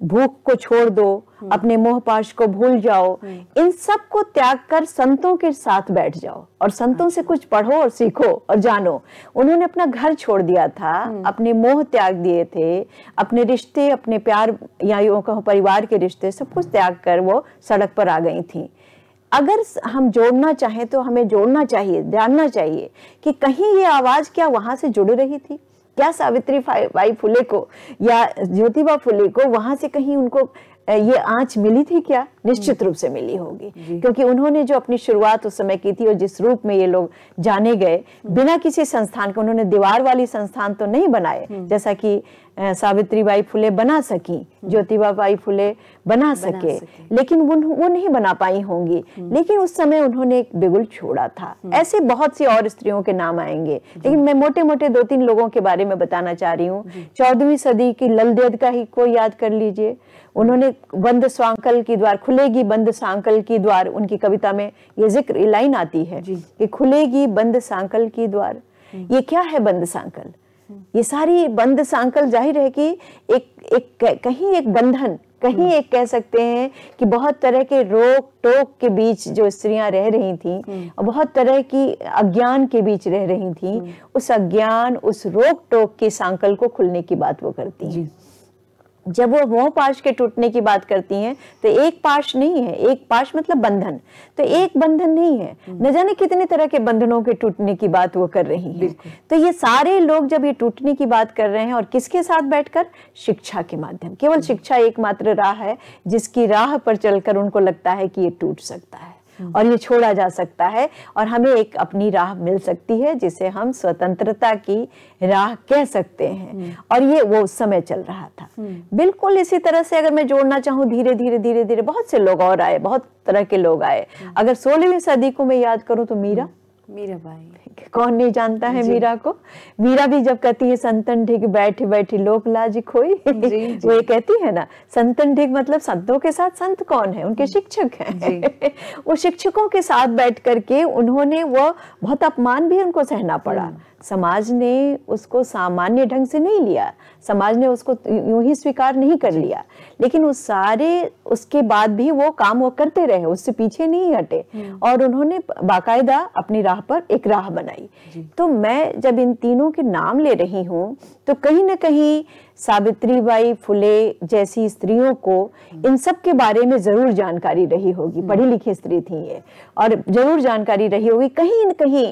भूख को छोड़ दो हम्म। अपने मोहपाश को भूल जाओ हम्म। इन सब को त्याग कर संतों के साथ बैठ जाओ और संतों से हाँ। कुछ पढ़ो और सीखो और जानो उन्होंने अपना घर छोड़ दिया था हम्म। अपने मोह त्याग दिए थे अपने रिश्ते अपने प्यार या कहो परिवार के रिश्ते सब कुछ त्याग कर वो सड़क पर आ गई थी अगर हम जोड़ना चाहें तो हमें जोड़ना चाहिए जानना चाहिए कि कहीं ये आवाज़ क्या वहां से जुड़ रही थी क्या सावित्री बाई फुले को या ज्योतिबा फुले को वहां से कहीं उनको ये आंच मिली थी क्या निश्चित रूप से मिली होगी क्योंकि उन्होंने जो अपनी शुरुआत उस समय की थी और जिस रूप में ये लोग जाने गए हम्म। बिना किसी संस्थान के उन्होंने दीवार वाली संस्थान तो नहीं बनाए हम्म। जैसा कि सावित्री बाई फुले बना सकी हम्म। ज्योतिबा बाई फुले बना सके लेकिन वो वो नहीं बना पाई होंगी लेकिन उस समय उन्होंने एक बिगुल छोड़ा था ऐसे बहुत सी और स्त्रियों के नाम आएंगे लेकिन मैं मोटे मोटे दो तीन लोगों के बारे में बताना चाह रही हूँ चौदहवीं सदी की ललदेद का ही को याद कर लीजिए उन्होंने वंद स्वांकल की द्वार खुलेगी बंद सांकल की द्वार उनकी कविता में ये जिक्र लाइन आती है कि खुलेगी बंद सांकल की द्वार हम्म। ये क्या है बंद सांकल ये सारी बंद सांकल जाहिर है कि एक एक कहीं एक बंधन कहीं हम्म। एक कह सकते हैं कि बहुत तरह के रोक टोक के बीच जो स्त्रियां रह रही थी हम्म। और बहुत तरह की अज्ञान के बीच रह रही थी उस अज्ञान उस रोक टोक की सांकल को खुलने की बात वो करती हैं जब वो वो पार्श के टूटने की बात करती हैं तो एक पार्श नहीं है एक पार्श मतलब बंधन तो एक बंधन नहीं है न जाने कितने तरह के बंधनों के टूटने की बात वो कर रही हैं तो ये सारे लोग जब ये टूटने की बात कर रहे हैं और किसके साथ बैठकर शिक्षा के माध्यम केवल शिक्षा एकमात्र राह है जिसकी राह पर चलकर उनको लगता है कि ये टूट सकता है हम्म। और ये छोड़ा जा सकता है और हमें एक अपनी राह मिल सकती है जिसे हम स्वतंत्रता की राह कह सकते हैं हम्म। और ये वो उस समय चल रहा था हम्म। बिल्कुल इसी तरह से अगर मैं जोड़ना चाहूँ धीरे धीरे धीरे धीरे बहुत से लोग और आए बहुत तरह के लोग आए अगर सोलहवीं सदी को मैं याद करूँ तो मीरा बाई कौन नहीं जानता है मीरा को मीरा भी जब कहती है संतन ढिग बैठे बैठी लोक लाज खोई वो ये कहती है ना संतन ढिग मतलब संतों के साथ संत कौन है उनके शिक्षक हैं वो शिक्षकों के साथ बैठ करके उन्होंने वो बहुत अपमान भी उनको सहना पड़ा हम्म। समाज ने उसको सामान्य ढंग से नहीं लिया समाज ने उसको यूं ही स्वीकार नहीं कर लिया लेकिन उस सारे उसके बाद भी वो काम वो करते रहे उससे पीछे नहीं हटे हम्म। और उन्होंने बाकायदा अपनी राह पर एक राह बनाई तो मैं जब इन तीनों के नाम ले रही हूँ तो कहीं ना कहीं सावित्री बाई फुले जैसी स्त्रियों को हम्म। इन सब के बारे में ज़रूर जानकारी रही होगी पढ़ी हम्म। लिखी स्त्री थी ये और ज़रूर जानकारी रही होगी कहीं न कहीं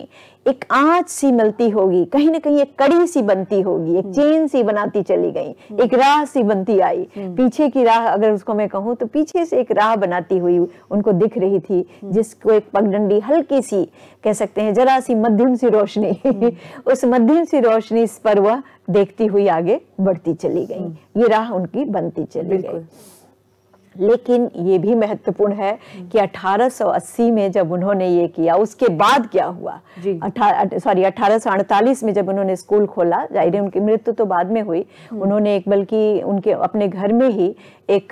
एक आँच सी मिलती होगी कहीं ना कहीं एक कड़ी सी बनती होगी एक हम्म। चेन सी बनाती चली गई एक राह सी बनती आई पीछे की राह अगर उसको मैं कहूँ तो पीछे से एक राह बनाती हुई उनको दिख रही थी जिसको एक पगडंडी हल्की सी कह सकते हैं जरा सी मध्यम सी रोशनी उस मध्यम सी रोशनी पर वह देखती हुई आगे बढ़ती चली गई हम्म। ये राह उनकी बनती चली गई लेकिन ये भी महत्वपूर्ण है कि 1880 में जब उन्होंने ये किया उसके बाद क्या हुआ सॉरी अठारह में जब उन्होंने स्कूल खोला जाहिर है उनकी मृत्यु तो बाद में हुई हम्म। उन्होंने एक बल्कि उनके अपने घर में ही एक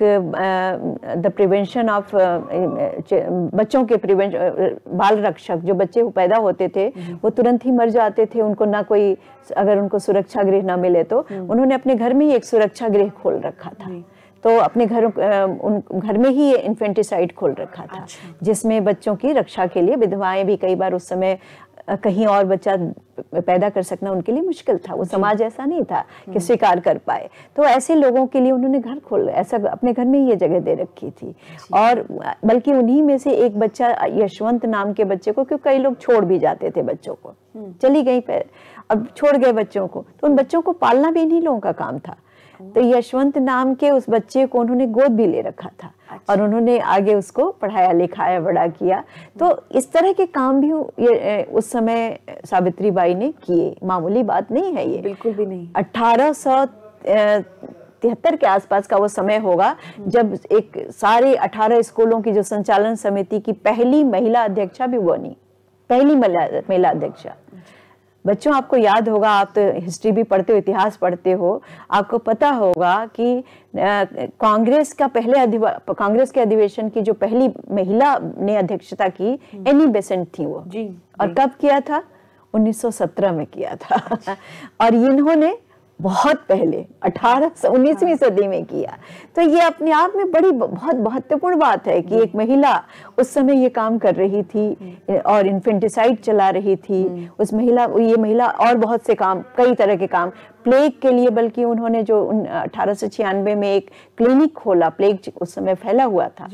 द प्रिवेंशन ऑफ बच्चों के प्रिवेंशन बाल रक्षक जो बच्चे पैदा होते थे वो तुरंत ही मर जाते थे उनको ना कोई अगर उनको सुरक्षा गृह ना मिले तो हम्म। उन्होंने अपने घर में ही एक सुरक्षा गृह खोल रखा था तो अपने घर उन घर में ही ये इन्फेंटिसाइड खोल रखा था अच्छा। जिसमें बच्चों की रक्षा के लिए विधवाएं भी कई बार उस समय कहीं और बच्चा पैदा कर सकना उनके लिए मुश्किल था वो समाज ऐसा नहीं था कि हम्म। स्वीकार कर पाए तो ऐसे लोगों के लिए उन्होंने घर खोल ऐसा अपने घर में ही ये जगह दे रखी थी और बल्कि उन्हीं में से एक बच्चा यशवंत नाम के बच्चे को क्योंकि कई लोग छोड़ भी जाते थे बच्चों को हम्म। चली गई अब छोड़ गए बच्चों को तो उन बच्चों को पालना भी इन्हीं लोगों का काम था तो यशवंत नाम के उस बच्चे को उन्होंने गोद भी ले रखा था अच्छा। और उन्होंने आगे उसको पढ़ाया लिखाया बड़ा किया तो इस तरह के काम भी ये उस समय सावित्री बाई ने किए मामूली बात नहीं है ये बिल्कुल भी नहीं अठारह सौ तिहत्तर के आसपास का वो समय होगा हम्म। जब एक सारे अठारह स्कूलों की जो संचालन समिति की पहली महिला अध्यक्षा भी बनी पहली महिला अध्यक्षा अच्छा। बच्चों आपको याद होगा आप तो हिस्ट्री भी पढ़ते हो इतिहास पढ़ते हो आपको पता होगा कि कांग्रेस का पहले कांग्रेस के अधिवेशन की जो पहली महिला ने अध्यक्षता की हम्म। एनी बेसेंट थी वो जी और कब किया था 1917 में किया था अच्छा। और इन्होंने बहुत पहले अठारह सौ उन्नीसवीं हाँ। सदी में किया तो ये अपने आप में बड़ी बहुत महत्वपूर्ण बात है कि एक हम्म। महिला उस समय ये काम कर रही थी हम्म। और इन्फेंटिसाइड चला रही थी हम्म। उस महिला ये महिला और बहुत से काम कई तरह के काम प्लेग के लिए बल्कि उन्होंने जो उन अठारह में एक क्लिनिक खोला प्लेग उस समय फैला हुआ था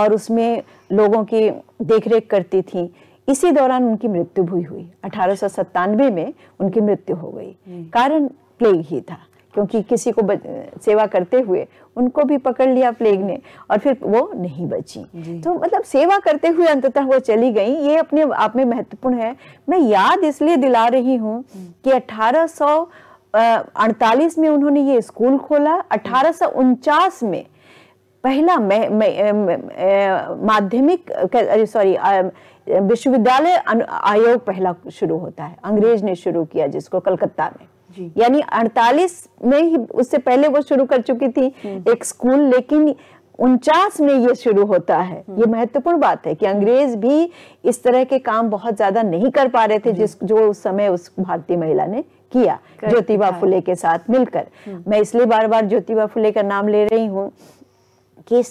और उसमें लोगों की देखरेख करती थी इसी दौरान उनकी मृत्यु भी हुई अठारह में उनकी मृत्यु हो गई कारण प्लेग ही था क्योंकि किसी को बच, सेवा करते हुए उनको भी पकड़ लिया प्लेग ने और फिर वो नहीं बची तो मतलब सेवा करते हुए अंततः वो चली गई ये अपने आप में महत्वपूर्ण है मैं याद इसलिए दिला रही हूँ कि अठारह अड़तालीस में उन्होंने ये स्कूल खोला अठारह में पहला माध्यमिक सॉरी विश्वविद्यालय आयोग पहला शुरू होता है अंग्रेज ने शुरू किया जिसको कलकत्ता में यानी 48 में ही उससे पहले वो शुरू कर चुकी थी हम्म। एक स्कूल लेकिन उनचास में ये शुरू होता है ये हम्म। महत्वपूर्ण बात है कि अंग्रेज भी इस तरह के काम बहुत ज्यादा नहीं कर पा रहे थे जिस जो उस समय उस भारतीय महिला ने किया ज्योतिबा फुले के साथ मिलकर हम्म। मैं इसलिए बार बार ज्योतिबा फुले का नाम ले रही हूँ कि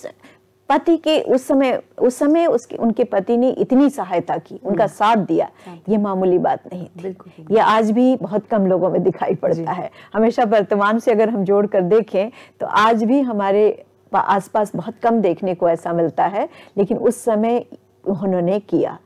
पति के उस समय उस समय उसके उनके पति ने इतनी सहायता की हम्म। उनका साथ दिया ये मामूली बात नहीं थी ये आज भी बहुत कम लोगों में दिखाई पड़ता है हमेशा वर्तमान से अगर हम जोड़ कर देखें तो आज भी हमारे आसपास बहुत कम देखने को ऐसा मिलता है लेकिन उस समय उन्होंने किया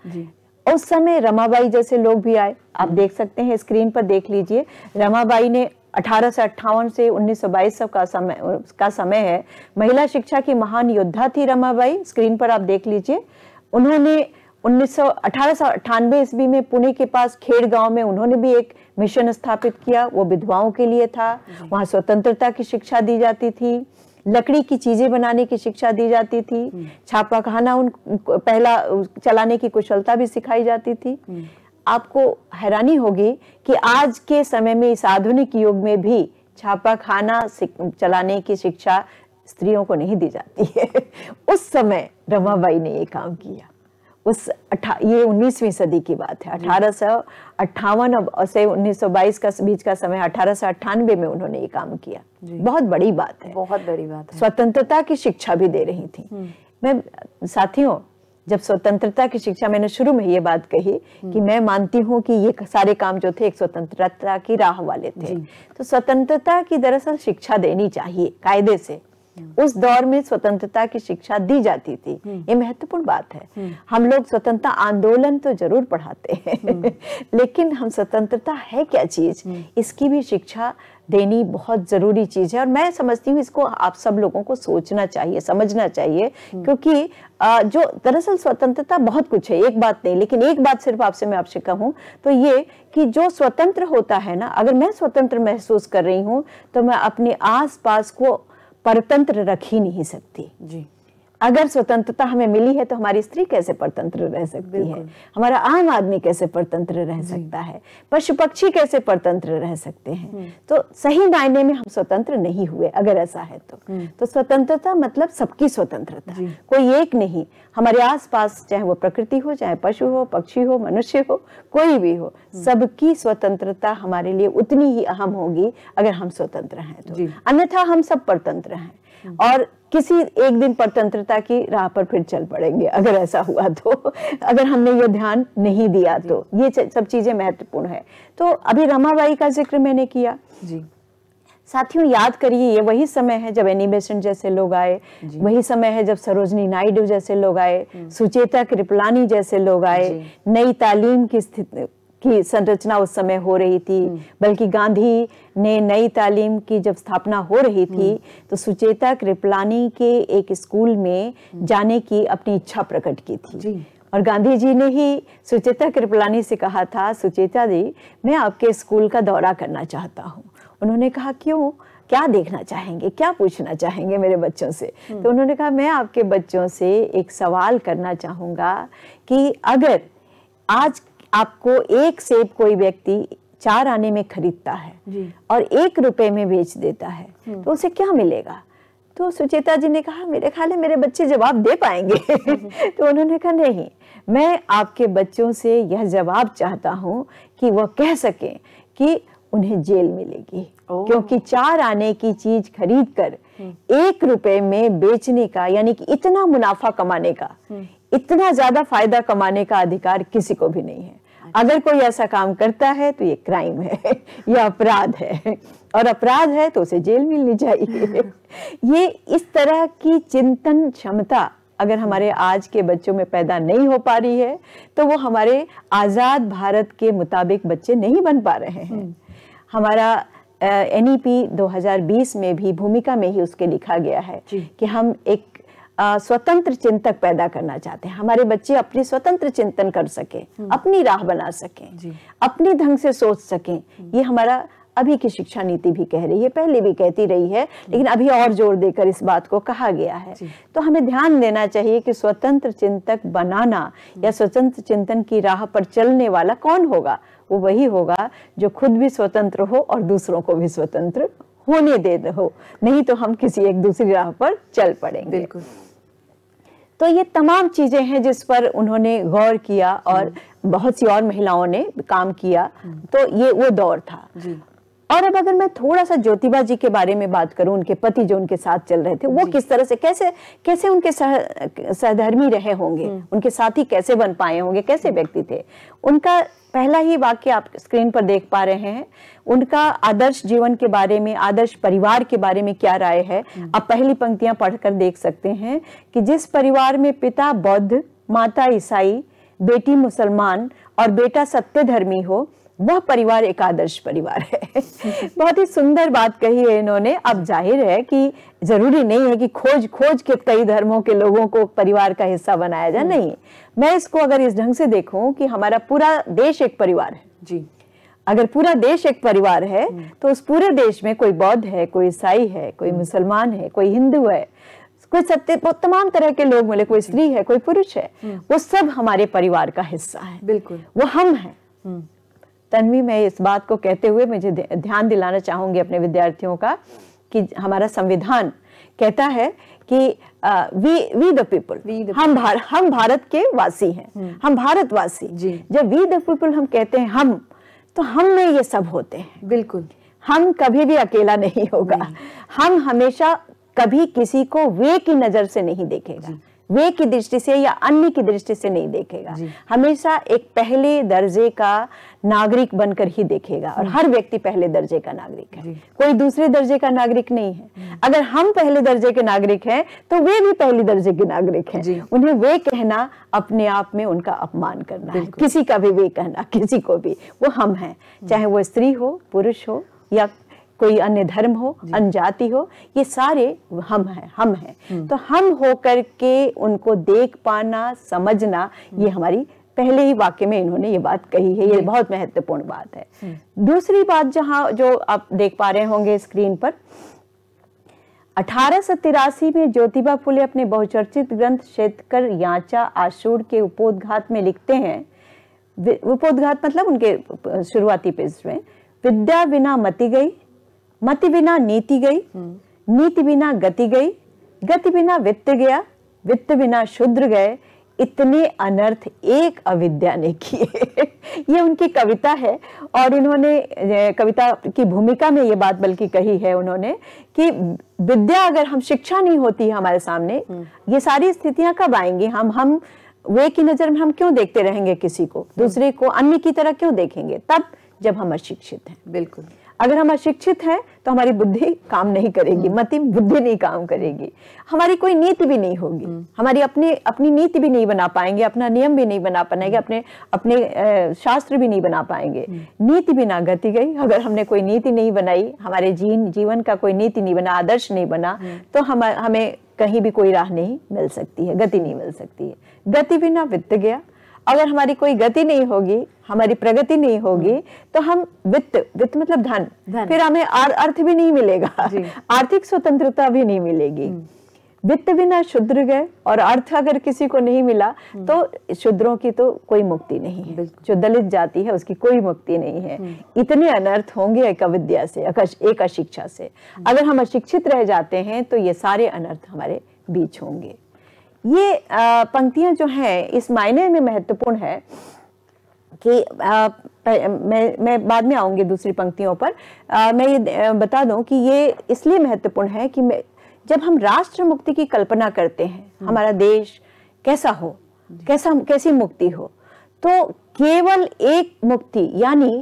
उस समय रमाबाई जैसे लोग भी आए आप देख सकते हैं स्क्रीन पर देख लीजिए रमाबाई ने अठारह से अट्ठावन से 1922 का समय का समय है महिला शिक्षा की महान योद्धा थी रमाबाई स्क्रीन पर आप देख लीजिए उन्होंने उन्नीस सौ ईस्वी में पुणे के पास खेड़ गांव में उन्होंने भी एक मिशन स्थापित किया वो विधवाओं के लिए था वहाँ स्वतंत्रता की शिक्षा दी जाती थी लकड़ी की चीजें बनाने की शिक्षा दी जाती थी हम्म। छापा खाना उन पहला चलाने की कुशलता भी सिखाई जाती थी हम्म। आपको हैरानी होगी कि आज के समय में इस आधुनिक युग में भी छापा खाना चलाने की शिक्षा स्त्रियों को नहीं दी जाती है उस समय रमाबाई ने ये काम किया उस ये 19वीं सदी की बात है अठारह सौ अट्ठावन से 1922 का बीच का समय अठारह सौ अट्ठानवे में उन्होंने ये काम किया बहुत बड़ी बात है बहुत बड़ी बात है स्वतंत्रता की शिक्षा भी दे रही थी हम्म। मैं साथियों जब स्वतंत्रता की शिक्षा मैंने शुरू में ये बात कही हम्म। कि मैं मानती हूँ कि ये सारे काम जो थे एक स्वतंत्रता की राह वाले थे तो स्वतंत्रता की दरअसल शिक्षा देनी चाहिए कायदे से हम्म। उस दौर में स्वतंत्रता की शिक्षा दी जाती थी हम्म। ये महत्वपूर्ण बात है हम लोग स्वतंत्रता आंदोलन तो जरूर पढ़ाते हैं लेकिन हम स्वतंत्रता है क्या चीज इसकी भी शिक्षा देनी बहुत ज़रूरी चीज़ है और मैं समझती हूँ इसको आप सब लोगों को सोचना चाहिए समझना चाहिए हम्म। क्योंकि जो दरअसल स्वतंत्रता बहुत कुछ है एक बात नहीं लेकिन एक बात सिर्फ आपसे मैं आपसे कहूँ तो ये कि जो स्वतंत्र होता है ना अगर मैं स्वतंत्र महसूस कर रही हूँ तो मैं अपने आस पास को परतंत्र रख ही नहीं सकती जी अगर स्वतंत्रता हमें मिली है तो हमारी स्त्री कैसे परतंत्र रह सकती है हमारा आम आदमी कैसे परतंत्र रह सकता है पशु पक्षी कैसे परतंत्र रह सकते हैं हम्म। तो सही मायने में हम स्वतंत्र नहीं हुए अगर ऐसा है तो हम्म। तो स्वतंत्रता मतलब सबकी स्वतंत्रता कोई एक नहीं हमारे आसपास चाहे वो प्रकृति हो चाहे पशु हो पक्षी हो मनुष्य हो कोई भी हो हम्म। सबकी स्वतंत्रता हमारे लिए उतनी ही अहम होगी अगर हम स्वतंत्र हैं तो अन्यथा हम सब परतंत्र हैं हम्म। और किसी एक दिन परतंत्रता की राह पर फिर चल पड़ेंगे अगर ऐसा हुआ तो अगर हमने ये ध्यान नहीं दिया तो ये सब चीजें महत्वपूर्ण है तो अभी रमाबाई का जिक्र मैंने किया जी साथियों याद करिए ये वही समय है जब एनी बेसेंट जैसे लोग आए वही समय है जब सरोजनी नायडू जैसे लोग आए हम्म। सुचेता कृपलानी जैसे लोग आए नई तालीम की स्थिति की संरचना उस समय हो रही थी हम्म। बल्कि गांधी ने नई तालीम की जब स्थापना हो रही थी हम्म। तो सुचेता कृपलानी के एक स्कूल में हम्म। जाने की अपनी इच्छा प्रकट की थी और गांधी जी ने ही सुचेता कृपलानी से कहा था सुचेता जी मैं आपके स्कूल का दौरा करना चाहता हूँ उन्होंने कहा क्यों क्या देखना चाहेंगे क्या पूछना चाहेंगे मेरे बच्चों से तो उन्होंने कहा मैं आपके बच्चों से एक सवाल करना चाहूँगा कि अगर आज आपको एक सेब कोई व्यक्ति चार आने में खरीदता है और एक रुपए में बेच देता है हम्म। तो उसे क्या मिलेगा तो सुचेता जी ने कहा मेरे ख्याल है मेरे बच्चे जवाब दे पाएंगे तो उन्होंने कहा नहीं मैं आपके बच्चों से यह जवाब चाहता हूँ कि वह कह सकें कि उन्हें जेल मिलेगी क्योंकि चार आने की चीज खरीद कर हम्म। एक रुपए में बेचने का यानी कि इतना मुनाफा कमाने का हम्म। इतना ज्यादा फायदा कमाने का अधिकार किसी को भी नहीं है अगर कोई ऐसा काम करता है तो ये क्राइम है या अपराध है और अपराध है तो उसे जेल मिलनी चाहिए ये इस तरह की चिंतन क्षमता अगर हमारे आज के बच्चों में पैदा नहीं हो पा रही है तो वो हमारे आज़ाद भारत के मुताबिक बच्चे नहीं बन पा रहे हैं हम्म। हमारा एनईपी uh, 2020 में भी भूमिका में ही उसके लिखा गया है कि हम एक स्वतंत्र चिंतक पैदा करना चाहते हैं हमारे बच्चे अपनी स्वतंत्र चिंतन कर सके हम्म। अपनी राह बना सके अपने ढंग से सोच सके हम्म। ये हमारा अभी की शिक्षा नीति भी कह रही है पहले भी कहती रही है लेकिन अभी और जोर देकर इस बात को कहा गया है तो हमें ध्यान देना चाहिए कि स्वतंत्र चिंतक बनाना हम्म। या स्वतंत्र चिंतन की राह पर चलने वाला कौन होगा वो वही होगा जो खुद भी स्वतंत्र हो और दूसरों को भी स्वतंत्र होने दे हो नहीं तो हम किसी एक दूसरी राह पर चल पड़ेंगे बिल्कुल तो ये तमाम चीज़ें हैं जिस पर उन्होंने गौर किया और बहुत सी और महिलाओं ने काम किया तो ये वो दौर था और अब अगर मैं थोड़ा सा ज्योतिबा जी के बारे में बात करूं उनके पति जो उनके साथ चल रहे थे वो किस तरह से कैसे कैसे उनके सह, सहधर्मी रहे होंगे हम्म। उनके साथी कैसे बन पाए होंगे कैसे हम्म। व्यक्ति थे उनका पहला ही वाक्य आप स्क्रीन पर देख पा रहे हैं उनका आदर्श जीवन के बारे में आदर्श परिवार के बारे में क्या राय है हम्म। आप पहली पंक्तियां पढ़कर देख सकते हैं कि जिस परिवार में पिता बौद्ध माता ईसाई बेटी मुसलमान और बेटा सत्य धर्मी हो वह परिवार एक आदर्श परिवार है बहुत ही सुंदर बात कही है इन्होंने अब जाहिर है कि जरूरी नहीं है कि खोज खोज के कई धर्मों के लोगों को परिवार का हिस्सा बनाया जाए हम्म। नहीं मैं इसको अगर इस ढंग से देखूं कि हमारा पूरा देश एक परिवार है जी अगर पूरा देश एक परिवार है हम्म। तो उस पूरे देश में कोई बौद्ध है कोई ईसाई है कोई हम्म। मुसलमान है कोई हिंदू है कोई सत्य तमाम तरह के लोग मिले कोई स्त्री है कोई पुरुष है वो सब हमारे परिवार का हिस्सा है बिल्कुल वो हम हैं तन्वी मैं इस बात को कहते हुए मुझे ध्यान दिलाना चाहूँगी अपने विद्यार्थियों का कि हमारा संविधान कहता है कि वी वी द पीपल हम भार, हम भारत के वासी हैं हम्म। हम भारतवासी जब वी द पीपल हम कहते हैं हम तो हम में ये सब होते हैं बिल्कुल हम कभी भी अकेला नहीं होगा नहीं। हम हमेशा कभी किसी को वे की नजर से नहीं देखेगा वे की दृष्टि से या अन्य की दृष्टि से नहीं देखेगा हमेशा एक पहले दर्जे का नागरिक बनकर ही देखेगा और हर व्यक्ति पहले दर्जे का नागरिक है कोई दूसरे दर्जे का नागरिक नहीं है हम्म। अगर हम पहले दर्जे के नागरिक हैं तो वे भी पहले दर्जे के नागरिक हैं उन्हें वे कहना अपने आप में उनका अपमान करना है किसी का भी वे कहना किसी को भी वो हम हैं हम्म। चाहे वो स्त्री हो पुरुष हो या कोई अन्य धर्म हो अन्य जाति हो ये सारे हम हैं हम हैं हम्म। तो हम होकर के उनको देख पाना समझना ये हम्म। हमारी पहले ही वाक्य में इन्होंने ये बात कही है ये बहुत महत्वपूर्ण बात है हम्म। दूसरी बात जहाँ जो आप देख पा रहे होंगे स्क्रीन पर अठारह में ज्योतिबा फुले अपने बहुचर्चित ग्रंथ शेतकर याचा आशूर के उपोदघात में लिखते हैं उपोदघात मतलब उनके शुरुआती पेज में विद्या बिना मती गई मत बिना नीति गई नीति बिना गति गई गति बिना वित्त गया वित्त बिना शुद्र गए इतने अनर्थ एक अविद्या ने किए ये उनकी कविता है और इन्होंने कविता की भूमिका में ये बात बल्कि कही है उन्होंने कि विद्या अगर हम शिक्षा नहीं होती है हमारे सामने ये सारी स्थितियां कब आएंगी हम हम वे की नजर में हम क्यों देखते रहेंगे किसी को दूसरे को अन्य की तरह क्यों देखेंगे तब जब हम अशिक्षित हैं बिल्कुल अगर हम अशिक्षित हैं तो हमारी बुद्धि काम नहीं करेगी हम्म। मति बुद्धि नहीं काम करेगी हमारी कोई नीति भी नहीं होगी हम्म। हमारी अपनी अपनी नीति भी नहीं बना पाएंगे अपना नियम भी नहीं बना पाएंगे अपने अपने शास्त्र भी नहीं बना पाएंगे हम्म। नीति बिना गति गई अगर हमने कोई नीति नहीं बनाई हमारे जीवन जीवन का कोई नीति नहीं बना आदर्श नहीं बना तो हम हमें कहीं भी कोई राह नहीं मिल सकती है गति नहीं मिल सकती है गति बिना वित्त गया अगर हमारी कोई गति नहीं होगी हमारी प्रगति नहीं होगी हम्म। तो हम वित्त वित्त मतलब धन, फिर हमें आर, अर्थ भी नहीं मिलेगा आर्थिक स्वतंत्रता भी नहीं मिलेगी हम्म। वित्त बिना शुद्र गए और अर्थ अगर किसी को नहीं मिला हम्म। तो शुद्रों की तो कोई मुक्ति नहीं है जो दलित जाति है उसकी कोई मुक्ति नहीं है इतने अनर्थ होंगे एक अविद्या से एक अशिक्षा से अगर हम अशिक्षित रह जाते हैं तो ये सारे अनर्थ हमारे बीच होंगे ये पंक्तियां जो हैं इस मायने में महत्वपूर्ण है कि आ, मैं मैं बाद में आऊंगी दूसरी पंक्तियों पर आ, मैं ये बता दूं कि ये इसलिए महत्वपूर्ण है कि जब हम राष्ट्र मुक्ति की कल्पना करते हैं हम्म। हमारा देश कैसा हो कैसा कैसी मुक्ति हो तो केवल एक मुक्ति यानी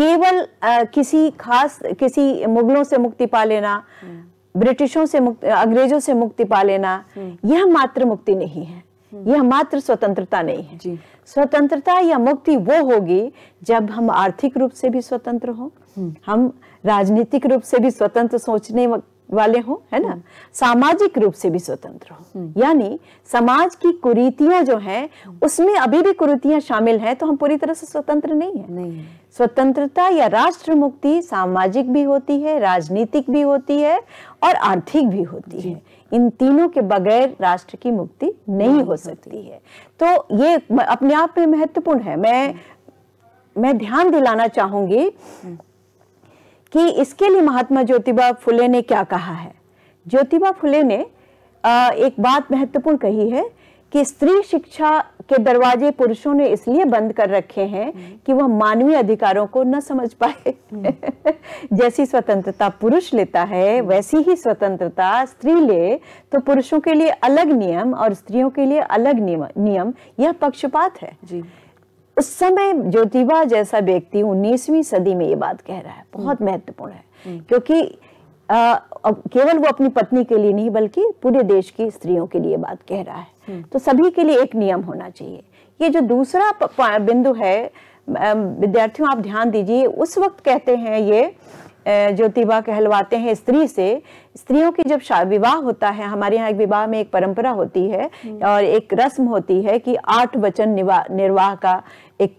केवल आ, किसी खास किसी मुगलों से मुक्ति पा लेना हम्म। ब्रिटिशों से मुक्त अंग्रेजों से मुक्ति पा लेना हम्म। यह मात्र मुक्ति नहीं है हम्म। यह मात्र स्वतंत्रता नहीं है स्वतंत्रता या मुक्ति वो होगी जब हम आर्थिक रूप से भी स्वतंत्र हो हम्म। हम राजनीतिक रूप से भी स्वतंत्र सोचने वाले हों है ना हम्म। सामाजिक रूप से भी स्वतंत्र हो हम्म। यानी समाज की कुरीतियां जो हैं उसमें अभी भी कुरीतियां शामिल हैं तो हम पूरी तरह से स्वतंत्र नहीं है नहीं स्वतंत्रता या राष्ट्र मुक्ति सामाजिक भी होती है राजनीतिक भी होती है और आर्थिक भी होती है इन तीनों के बगैर राष्ट्र की मुक्ति नहीं, नहीं हो सकती है तो ये अपने आप में महत्वपूर्ण है मैं हम्म। मैं ध्यान दिलाना चाहूंगी कि इसके लिए महात्मा ज्योतिबा फुले ने क्या कहा है ज्योतिबा फुले ने एक बात महत्वपूर्ण कही है कि स्त्री शिक्षा के दरवाजे पुरुषों ने इसलिए बंद कर रखे हैं हम्म। कि वह मानवीय अधिकारों को न समझ पाए हम्म। जैसी स्वतंत्रता पुरुष लेता है हम्म। वैसी ही स्वतंत्रता स्त्री ले तो पुरुषों के लिए अलग नियम और स्त्रियों के लिए अलग नियम नियम यह पक्षपात है जी उस समय ज्योतिबा जैसा व्यक्ति 19वीं सदी में ये बात कह रहा है बहुत हम्म। महत्वपूर्ण है हम्म। क्योंकि केवल वो अपनी पत्नी के लिए नहीं बल्कि पूरे देश की स्त्रियों के लिए बात कह रहा है हम्म। तो सभी के लिए एक नियम होना चाहिए ये जो दूसरा बिंदु है विद्यार्थियों आप ध्यान दीजिए उस वक्त कहते हैं ये ज्योतिबा कहलवाते हैं स्त्री से स्त्रियों की जब विवाह होता है हमारे यहाँ एक विवाह में एक परंपरा होती है हम्म। और एक रस्म होती है कि आठ वचन निर्वाह का एक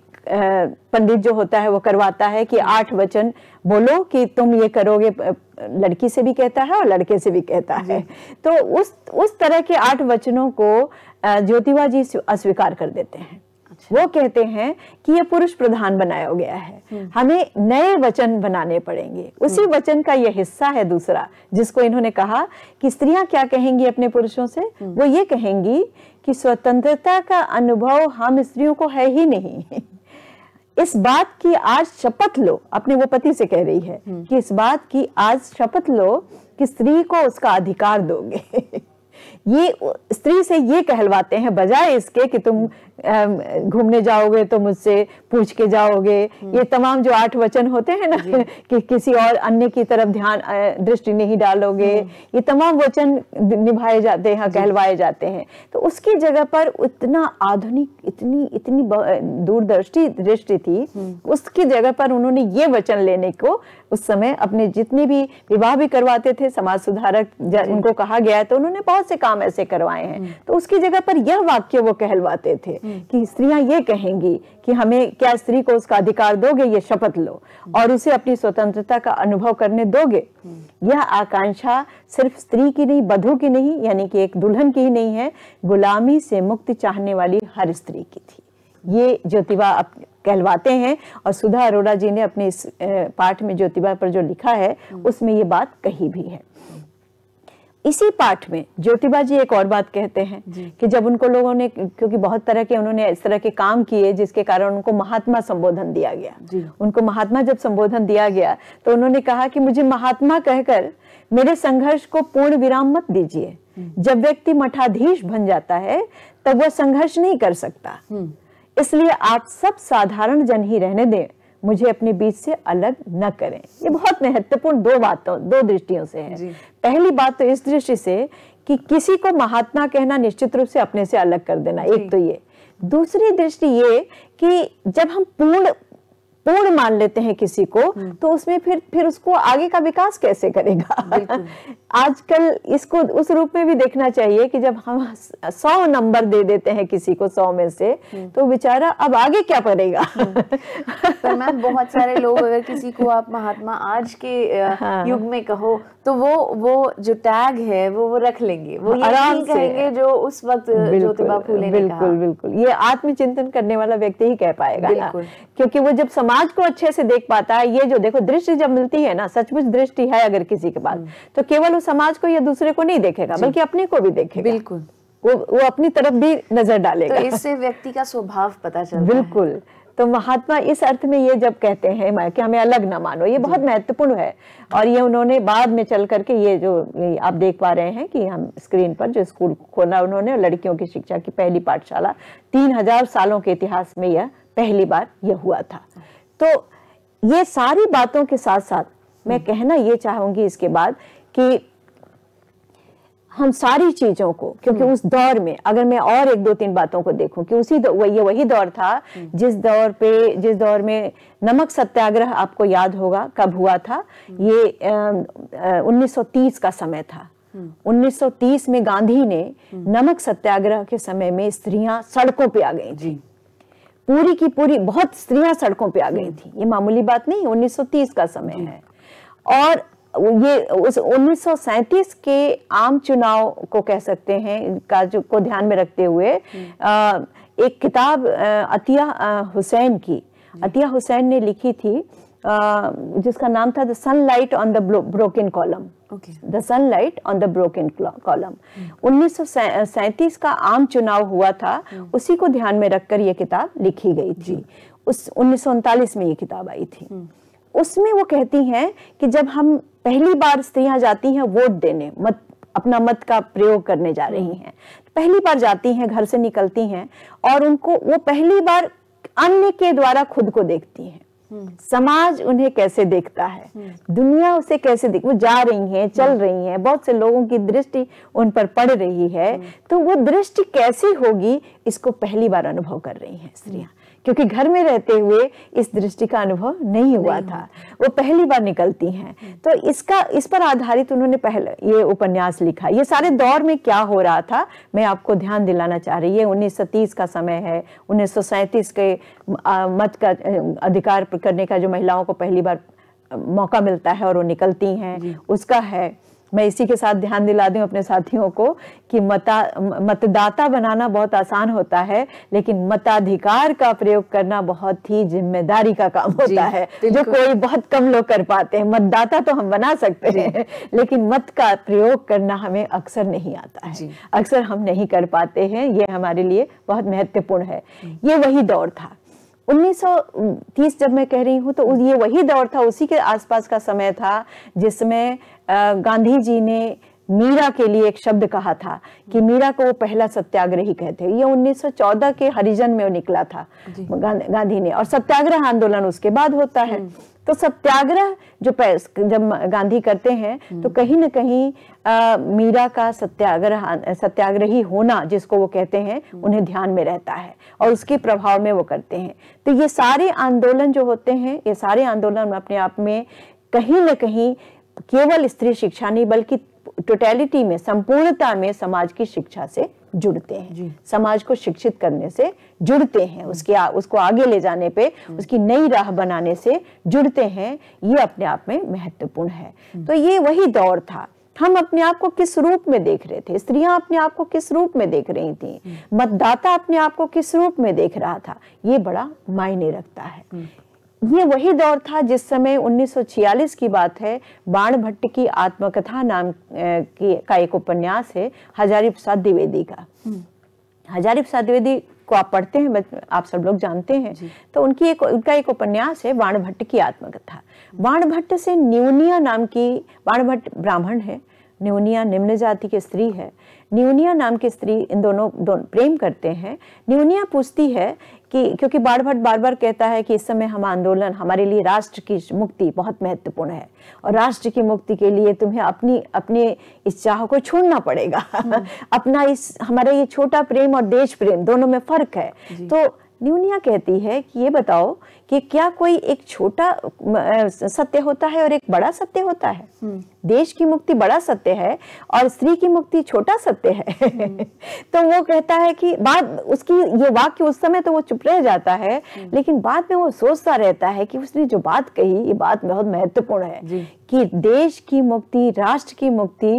पंडित जो होता है वो करवाता है कि आठ वचन बोलो कि तुम ये करोगे लड़की से भी कहता है और लड़के से भी कहता है तो उस उस तरह के आठ वचनों को ज्योतिबा जी अस्वीकार कर देते हैं वो कहते हैं कि ये पुरुष प्रधान बनाया गया है हम्म। हमें नए वचन बनाने पड़ेंगे उसी हम्म। वचन का ये हिस्सा है दूसरा जिसको इन्होंने कहा कि स्त्रियां क्या कहेंगी अपने पुरुषों से हम्म। वो ये कहेंगी कि स्वतंत्रता का अनुभव हम स्त्रियों को है ही नहीं इस बात की आज शपथ लो अपने वो पति से कह रही है कि इस बात की आज शपथ लो कि स्त्री को उसका अधिकार दोगे ये स्त्री से ये कहलवाते हैं बजाय इसके कि तुम घूमने जाओगे तो मुझसे पूछ के जाओगे हम्म। ये तमाम जो आठ वचन होते हैं ना कि किसी और अन्य की तरफ ध्यान दृष्टि नहीं डालोगे हम्म। ये तमाम वचन निभाए जाते हैं हाँ, कहलवाए जाते हैं तो उसकी जगह पर उतना आधुनिक इतनी इतनी दूरदृष्टि दृष्टि थी हम्म। उसकी जगह पर उन्होंने ये वचन लेने को उस समय अपने जितने भी विवाह भी करवाते थे समाज सुधारक उनको कहा गया है तो उन्होंने बहुत से काम ऐसे करवाए हैं हम्म। तो उसकी जगह पर यह वाक्य वो कहलवाते थे हम्म। कि स्त्रियां ये कहेंगी कि हमें क्या स्त्री को उसका अधिकार दोगे ये शपथ लो हम्म। और उसे अपनी स्वतंत्रता का अनुभव करने दोगे यह आकांक्षा सिर्फ स्त्री की नहीं बधु की नहीं यानी कि एक दुल्हन की ही नहीं है गुलामी से मुक्ति चाहने वाली हर स्त्री की थी ये ज्योतिबा कहलवाते हैं और सुधा अरोड़ा जी ने अपने इस पाठ में ज्योतिबा पर जो लिखा है उसमें ये बात कही भी है इसी पाठ में ज्योतिबा जी एक और बात कहते हैं कि जब उनको लोगों ने क्योंकि बहुत तरह के उन्होंने इस तरह के काम किए जिसके कारण उनको महात्मा संबोधन दिया गया उनको महात्मा जब संबोधन दिया गया तो उन्होंने कहा कि मुझे महात्मा कहकर मेरे संघर्ष को पूर्ण विराम मत दीजिए हम्म। जब व्यक्ति मठाधीश बन जाता है तब वह संघर्ष नहीं कर सकता हम्म। इसलिए आप सब साधारण जन ही रहने दें मुझे अपने बीच से अलग न करें ये बहुत महत्वपूर्ण दो बातों दो दृष्टियों से है पहली बात तो इस दृष्टि से कि किसी को महात्मा कहना निश्चित रूप से अपने से अलग कर देना एक तो ये दूसरी दृष्टि ये कि जब हम पूर्ण पूर्ण मान लेते हैं किसी को हम्म। तो उसमें फिर फिर उसको आगे का विकास कैसे करेगा आजकल इसको उस रूप में भी देखना चाहिए कि जब हम सौ नंबर दे देते हैं किसी को सौ में से हम्म। तो बेचारा अब आगे क्या करेगा हम्म। पर मैम बहुत सारे लोग अगर किसी को आप महात्मा आज के हाँ। युग में कहो तो वो वो जो टैग है वो वो रख लेंगे वो आराम से कहेंगे जो उस वक्त ज्योतिबा फूले ने बिल्कुल कहा। बिल्कुल ये आत्मचिंतन करने वाला व्यक्ति ही कह पाएगा ना क्योंकि वो जब समाज को अच्छे से देख पाता है ये जो देखो दृष्टि जब मिलती है ना सचमुच दृष्टि है अगर किसी के पास हम्म। तो केवल वो समाज को या दूसरे को नहीं देखेगा बल्कि अपने को भी देखेगा बिल्कुल वो वो अपनी तरफ भी नजर डालेगा तो इससे व्यक्ति का स्वभाव पता चलता बिल्कुल तो महात्मा इस अर्थ में ये जब कहते हैं कि हमें अलग ना मानो ये बहुत महत्वपूर्ण है और ये उन्होंने बाद में चल करके ये जो आप देख पा रहे हैं कि हम स्क्रीन पर जो स्कूल खोला उन्होंने लड़कियों की शिक्षा की पहली पाठशाला तीन हजार सालों के इतिहास में यह पहली बार यह हुआ था तो ये सारी बातों के साथ साथ मैं कहना ये चाहूंगी इसके बाद कि हम सारी चीजों को क्योंकि हम्म। उस दौर में अगर मैं और एक दो तीन बातों को देखूं कि उसी वही वही दौर था हम्म। जिस दौर पे जिस दौर में नमक सत्याग्रह आपको याद होगा कब हुआ था हम्म। ये उन्नीस आ, 1930 का समय था 1930 में गांधी ने नमक सत्याग्रह के समय में स्त्रियां सड़कों पे आ गई जी पूरी की पूरी बहुत स्त्रियां सड़कों पे आ गई थी ये मामूली बात नहीं 1930 का समय है और ये उस उन्नीस के आम चुनाव को कह सकते हैं का जो को ध्यान में रखते हुए आ, हम्म। एक किताब अतिया हुसैन की हम्म। अतिया हुसैन ने लिखी थी आ, जिसका नाम था the sunlight on the broken column the sunlight on the broken column उन्नीस का आम चुनाव हुआ था हम्म। उसी को ध्यान में रखकर यह किताब लिखी गई थी उस उन्नीस में ये किताब आई थी उसमें वो कहती हैं कि जब हम पहली बार स्त्रियां जाती हैं वोट देने मत अपना मत का प्रयोग करने जा रही हम्म। हैं पहली बार जाती हैं घर से निकलती हैं और उनको वो पहली बार अन्य के द्वारा खुद को देखती हैं हम्म। समाज उन्हें कैसे देखता है हम्म। दुनिया उसे कैसे देख वो जा रही हैं चल रही हैं बहुत से लोगों की दृष्टि उन पर पड़ रही है तो वो दृष्टि कैसी होगी इसको पहली बार अनुभव कर रही हैं स्त्रियां क्योंकि घर में रहते हुए इस दृष्टि का अनुभव नहीं हुआ नहीं था वो पहली बार निकलती हैं तो इसका इस पर आधारित उन्होंने पहले ये उपन्यास लिखा ये सारे दौर में क्या हो रहा था मैं आपको ध्यान दिलाना चाह रही है उन्नीस का समय है उन्नीस के मत का अधिकार करने का जो महिलाओं को पहली बार मौका मिलता है और वो निकलती हैं उसका है मैं इसी के साथ ध्यान दिला दूं अपने साथियों को कि मता मतदाता बनाना बहुत आसान होता है लेकिन मताधिकार का प्रयोग करना बहुत ही जिम्मेदारी का काम होता है जो कोई बहुत कम लोग कर पाते हैं मतदाता तो हम बना सकते हैं लेकिन मत का प्रयोग करना हमें अक्सर नहीं आता है अक्सर हम नहीं कर पाते हैं ये हमारे लिए बहुत महत्वपूर्ण है ये वही दौर था 1930 जब मैं कह रही हूँ तो ये वही दौर था उसी के आसपास का समय था जिसमें गांधी जी ने मीरा के लिए एक शब्द कहा था कि मीरा को वो पहला सत्याग्रही कहते ये 1914 के हरिजन में निकला था गांधी ने और सत्याग्रह आंदोलन उसके बाद होता है हम्म। तो सत्याग्रह जो जब गांधी करते हैं तो हम्म। कहीं ना कहीं आ, मीरा का सत्याग्रह सत्याग्रही होना जिसको वो कहते हैं हम्म। उन्हें ध्यान में रहता है और उसके प्रभाव में वो करते हैं तो ये सारे आंदोलन जो होते हैं ये सारे आंदोलन अपने आप में कहीं ना कहीं केवल स्त्री शिक्षा नहीं बल्कि टोटेलिटी में संपूर्णता में समाज की शिक्षा से जुड़ते हैं समाज को शिक्षित करने से जुड़ते हैं उसके आ, उसको आगे ले जाने पे हम्म। उसकी नई राह बनाने से जुड़ते हैं ये अपने आप में महत्वपूर्ण है हम्म। तो ये वही दौर था हम अपने आप को किस रूप में देख रहे थे स्त्रियां अपने आप को किस रूप में देख रही थी हम्म। मतदाता अपने आप को किस रूप में देख रहा था ये बड़ा मायने रखता है ये वही दौर था जिस समय 1946 की बात है बाण भट्ट की आत्मकथा नाम की का एक उपन्यास है हजारी प्रसाद द्विवेदी का हम्म। हजारी प्रसाद द्विवेदी को आप पढ़ते हैं आप सब लोग जानते हैं तो उनकी एक उनका एक उपन्यास है बाण भट्ट की आत्मकथा बाण भट्ट से न्यूनिया नाम की बाण भट्ट ब्राह्मण है न्यूनिया निम्न जाति की स्त्री है न्यूनिया नाम की स्त्री इन दोनों दोनों प्रेम करते हैं न्यूनिया पूछती है कि क्योंकि बाढ़ भट्ट बार बार कहता है कि इस समय हम आंदोलन हमारे लिए राष्ट्र की मुक्ति बहुत महत्वपूर्ण है और राष्ट्र की मुक्ति के लिए तुम्हें अपनी अपने इस चाह को छोड़ना पड़ेगा हम्म। अपना इस हमारा ये छोटा प्रेम और देश प्रेम दोनों में फर्क है तो न्यूनिया कहती है कि ये बताओ कि क्या कोई एक छोटा सत्य होता है और एक बड़ा सत्य होता है हम्म। देश की मुक्ति बड़ा सत्य है और स्त्री की मुक्ति छोटा सत्य है हम्म। तो वो कहता है कि बाद उसकी ये वाक्य उस समय तो वो चुप रह जाता है हम्म। लेकिन बाद में वो सोचता रहता है कि उसने जो बात कही ये बात बहुत महत्वपूर्ण है कि देश की मुक्ति राष्ट्र की मुक्ति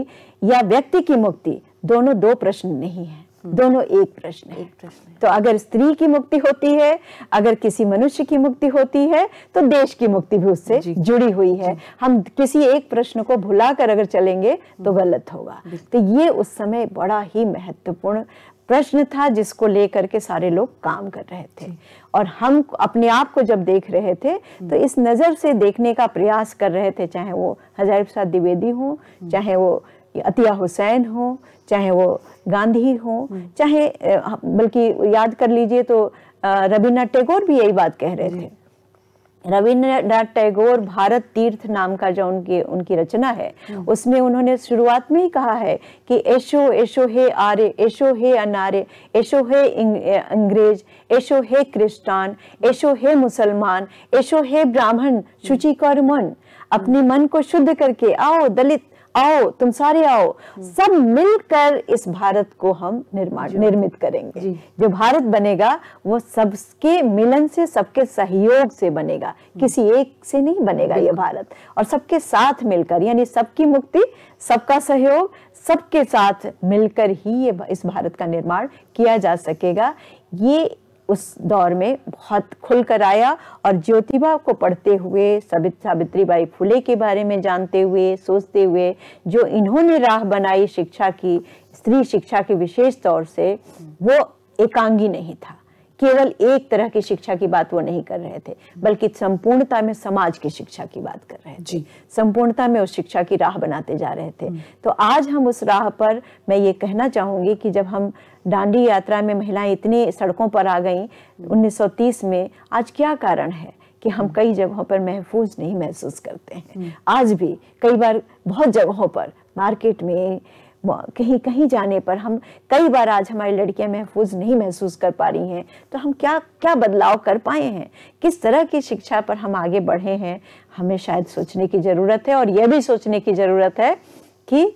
या व्यक्ति की मुक्ति दोनों दो प्रश्न नहीं है दोनों एक प्रश्न है एक प्रश्न तो अगर स्त्री की मुक्ति होती है अगर किसी मनुष्य की मुक्ति होती है तो देश की मुक्ति भी उससे जुड़ी हुई है हम किसी एक प्रश्न को भुला कर अगर चलेंगे तो हम्म। गलत होगा तो ये उस समय बड़ा ही महत्वपूर्ण प्रश्न था जिसको लेकर के सारे लोग काम कर रहे थे और हम अपने आप को जब देख रहे थे हम्म। तो इस नज़र से देखने का प्रयास कर रहे थे चाहे वो हजारी प्रसाद द्विवेदी हो हम्म। चाहे वो अतिया हुसैन हो चाहे वो गांधी हो चाहे बल्कि याद कर लीजिए तो रविन्द्रनाथ टैगोर भी यही बात कह रहे थे रविन्द्रनाथ टैगोर भारत तीर्थ नाम का जो उनकी उनकी रचना है हम्म। उसमें उन्होंने शुरुआत में ही कहा है कि ऐशो ऐशो हे आर्य ऐशो हे अनार्य ऐशो हे अंग्रेज ऐशो हे क्रिस्टान ऐशो हे मुसलमान ऐशो हे ब्राह्मण शुचि कौर मन अपने मन को शुद्ध करके आओ दलित आओ तुम सारे आओ हम्म। सब मिलकर इस भारत को हम निर्माण निर्मित करेंगे जो भारत बनेगा वो सबके मिलन से सबके सहयोग से बनेगा हम्म। किसी एक से नहीं बनेगा ये भारत और सबके साथ मिलकर यानी सबकी मुक्ति सबका सहयोग सबके साथ मिलकर ही ये इस भारत का निर्माण किया जा सकेगा ये उस दौर में बहुत खुल कर आया और ज्योतिबा को पढ़ते हुए सबित सावित्री बाई फुले के बारे में जानते हुए सोचते हुए जो इन्होंने राह बनाई शिक्षा की स्त्री शिक्षा के विशेष तौर से वो एकांगी नहीं था केवल एक तरह की शिक्षा की बात वो नहीं कर रहे थे बल्कि संपूर्णता में समाज की शिक्षा की बात कर रहे थे संपूर्णता में उस शिक्षा की राह बनाते जा रहे थे हम्म। तो आज हम उस राह पर मैं ये कहना चाहूंगी कि जब हम डांडी यात्रा में महिलाएं इतनी सड़कों पर आ गईं 1930 में आज क्या कारण है कि हम कई जगहों पर महफूज नहीं महसूस करते हैं हम्म। आज भी कई बार बहुत जगहों पर मार्केट में कहीं कहीं जाने पर हम कई बार आज हमारी लड़कियां महफूज नहीं महसूस कर पा रही हैं तो हम क्या क्या बदलाव कर पाए हैं किस तरह की शिक्षा पर हम आगे बढ़े हैं हमें शायद सोचने की ज़रूरत है और यह भी सोचने की ज़रूरत है कि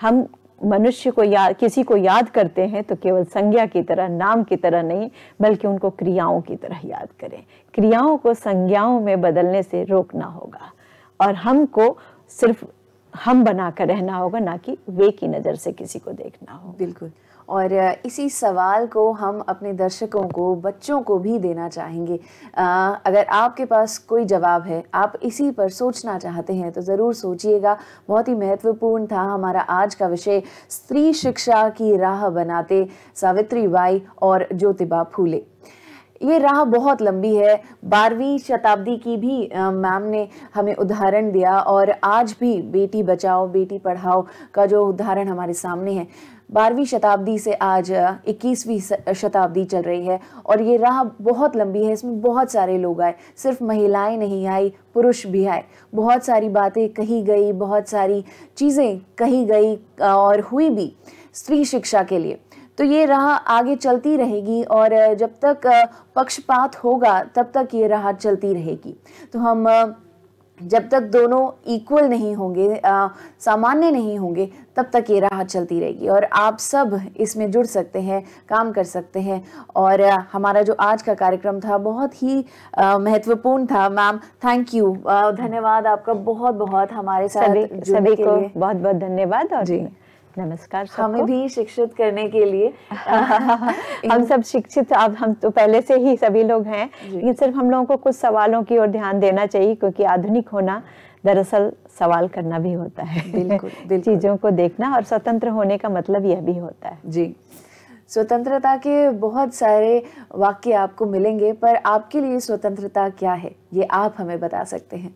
हम मनुष्य को या किसी को याद करते हैं तो केवल संज्ञा की तरह नाम की तरह नहीं बल्कि उनको क्रियाओं की तरह याद करें क्रियाओं को संज्ञाओं में बदलने से रोकना होगा और हमको सिर्फ हम बनाकर रहना होगा ना कि वे की नज़र से किसी को देखना हो बिल्कुल और इसी सवाल को हम अपने दर्शकों को बच्चों को भी देना चाहेंगे आ, अगर आपके पास कोई जवाब है आप इसी पर सोचना चाहते हैं तो ज़रूर सोचिएगा बहुत ही महत्वपूर्ण था हमारा आज का विषय स्त्री शिक्षा की राह बनाते सावित्री बाई और ज्योतिबा फूले ये राह बहुत लंबी है बारहवीं शताब्दी की भी मैम ने हमें उदाहरण दिया और आज भी बेटी बचाओ बेटी पढ़ाओ का जो उदाहरण हमारे सामने है बारहवीं शताब्दी से आज इक्कीसवीं शताब्दी चल रही है और ये राह बहुत लंबी है इसमें बहुत सारे लोग आए सिर्फ महिलाएं नहीं आई पुरुष भी आए बहुत सारी बातें कही गई बहुत सारी चीज़ें कही गई और हुई भी स्त्री शिक्षा के लिए तो ये राह आगे चलती रहेगी और जब तक पक्षपात होगा तब तक ये राह चलती रहेगी तो हम जब तक दोनों इक्वल नहीं होंगे सामान्य नहीं होंगे तब तक ये राह चलती रहेगी और आप सब इसमें जुड़ सकते हैं काम कर सकते हैं और हमारा जो आज का कार्यक्रम था बहुत ही महत्वपूर्ण था मैम थैंक यू धन्यवाद आपका बहुत बहुत हमारे साथ सभी को बहुत बहुत धन्यवाद और जी नमस्कार हमें भी शिक्षित करने के लिए हम सब शिक्षित अब हम तो पहले से ही सभी लोग हैं लेकिन सिर्फ हम लोगों को कुछ सवालों की ओर ध्यान देना चाहिए क्योंकि आधुनिक होना दरअसल सवाल करना भी होता है बिल्कुल, चीज़ों को देखना और स्वतंत्र होने का मतलब यह भी होता है जी स्वतंत्रता के बहुत सारे वाक्य आपको मिलेंगे पर आपके लिए स्वतंत्रता क्या है ये आप हमें बता सकते हैं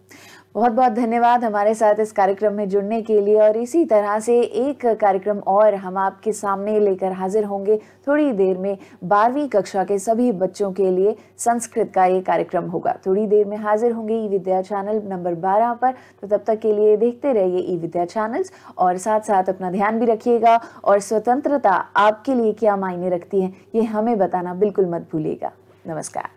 बहुत बहुत धन्यवाद हमारे साथ इस कार्यक्रम में जुड़ने के लिए और इसी तरह से एक कार्यक्रम और हम आपके सामने लेकर हाजिर होंगे थोड़ी देर में बारहवीं कक्षा के सभी बच्चों के लिए संस्कृत का ये कार्यक्रम होगा थोड़ी देर में हाजिर होंगे ई विद्या चैनल नंबर बारह पर तो तब तक के लिए देखते रहिए ई विद्या चैनल्स और साथ साथ अपना ध्यान भी रखिएगा और स्वतंत्रता आपके लिए क्या मायने रखती है ये हमें बताना बिल्कुल मत भूलिएगा नमस्कार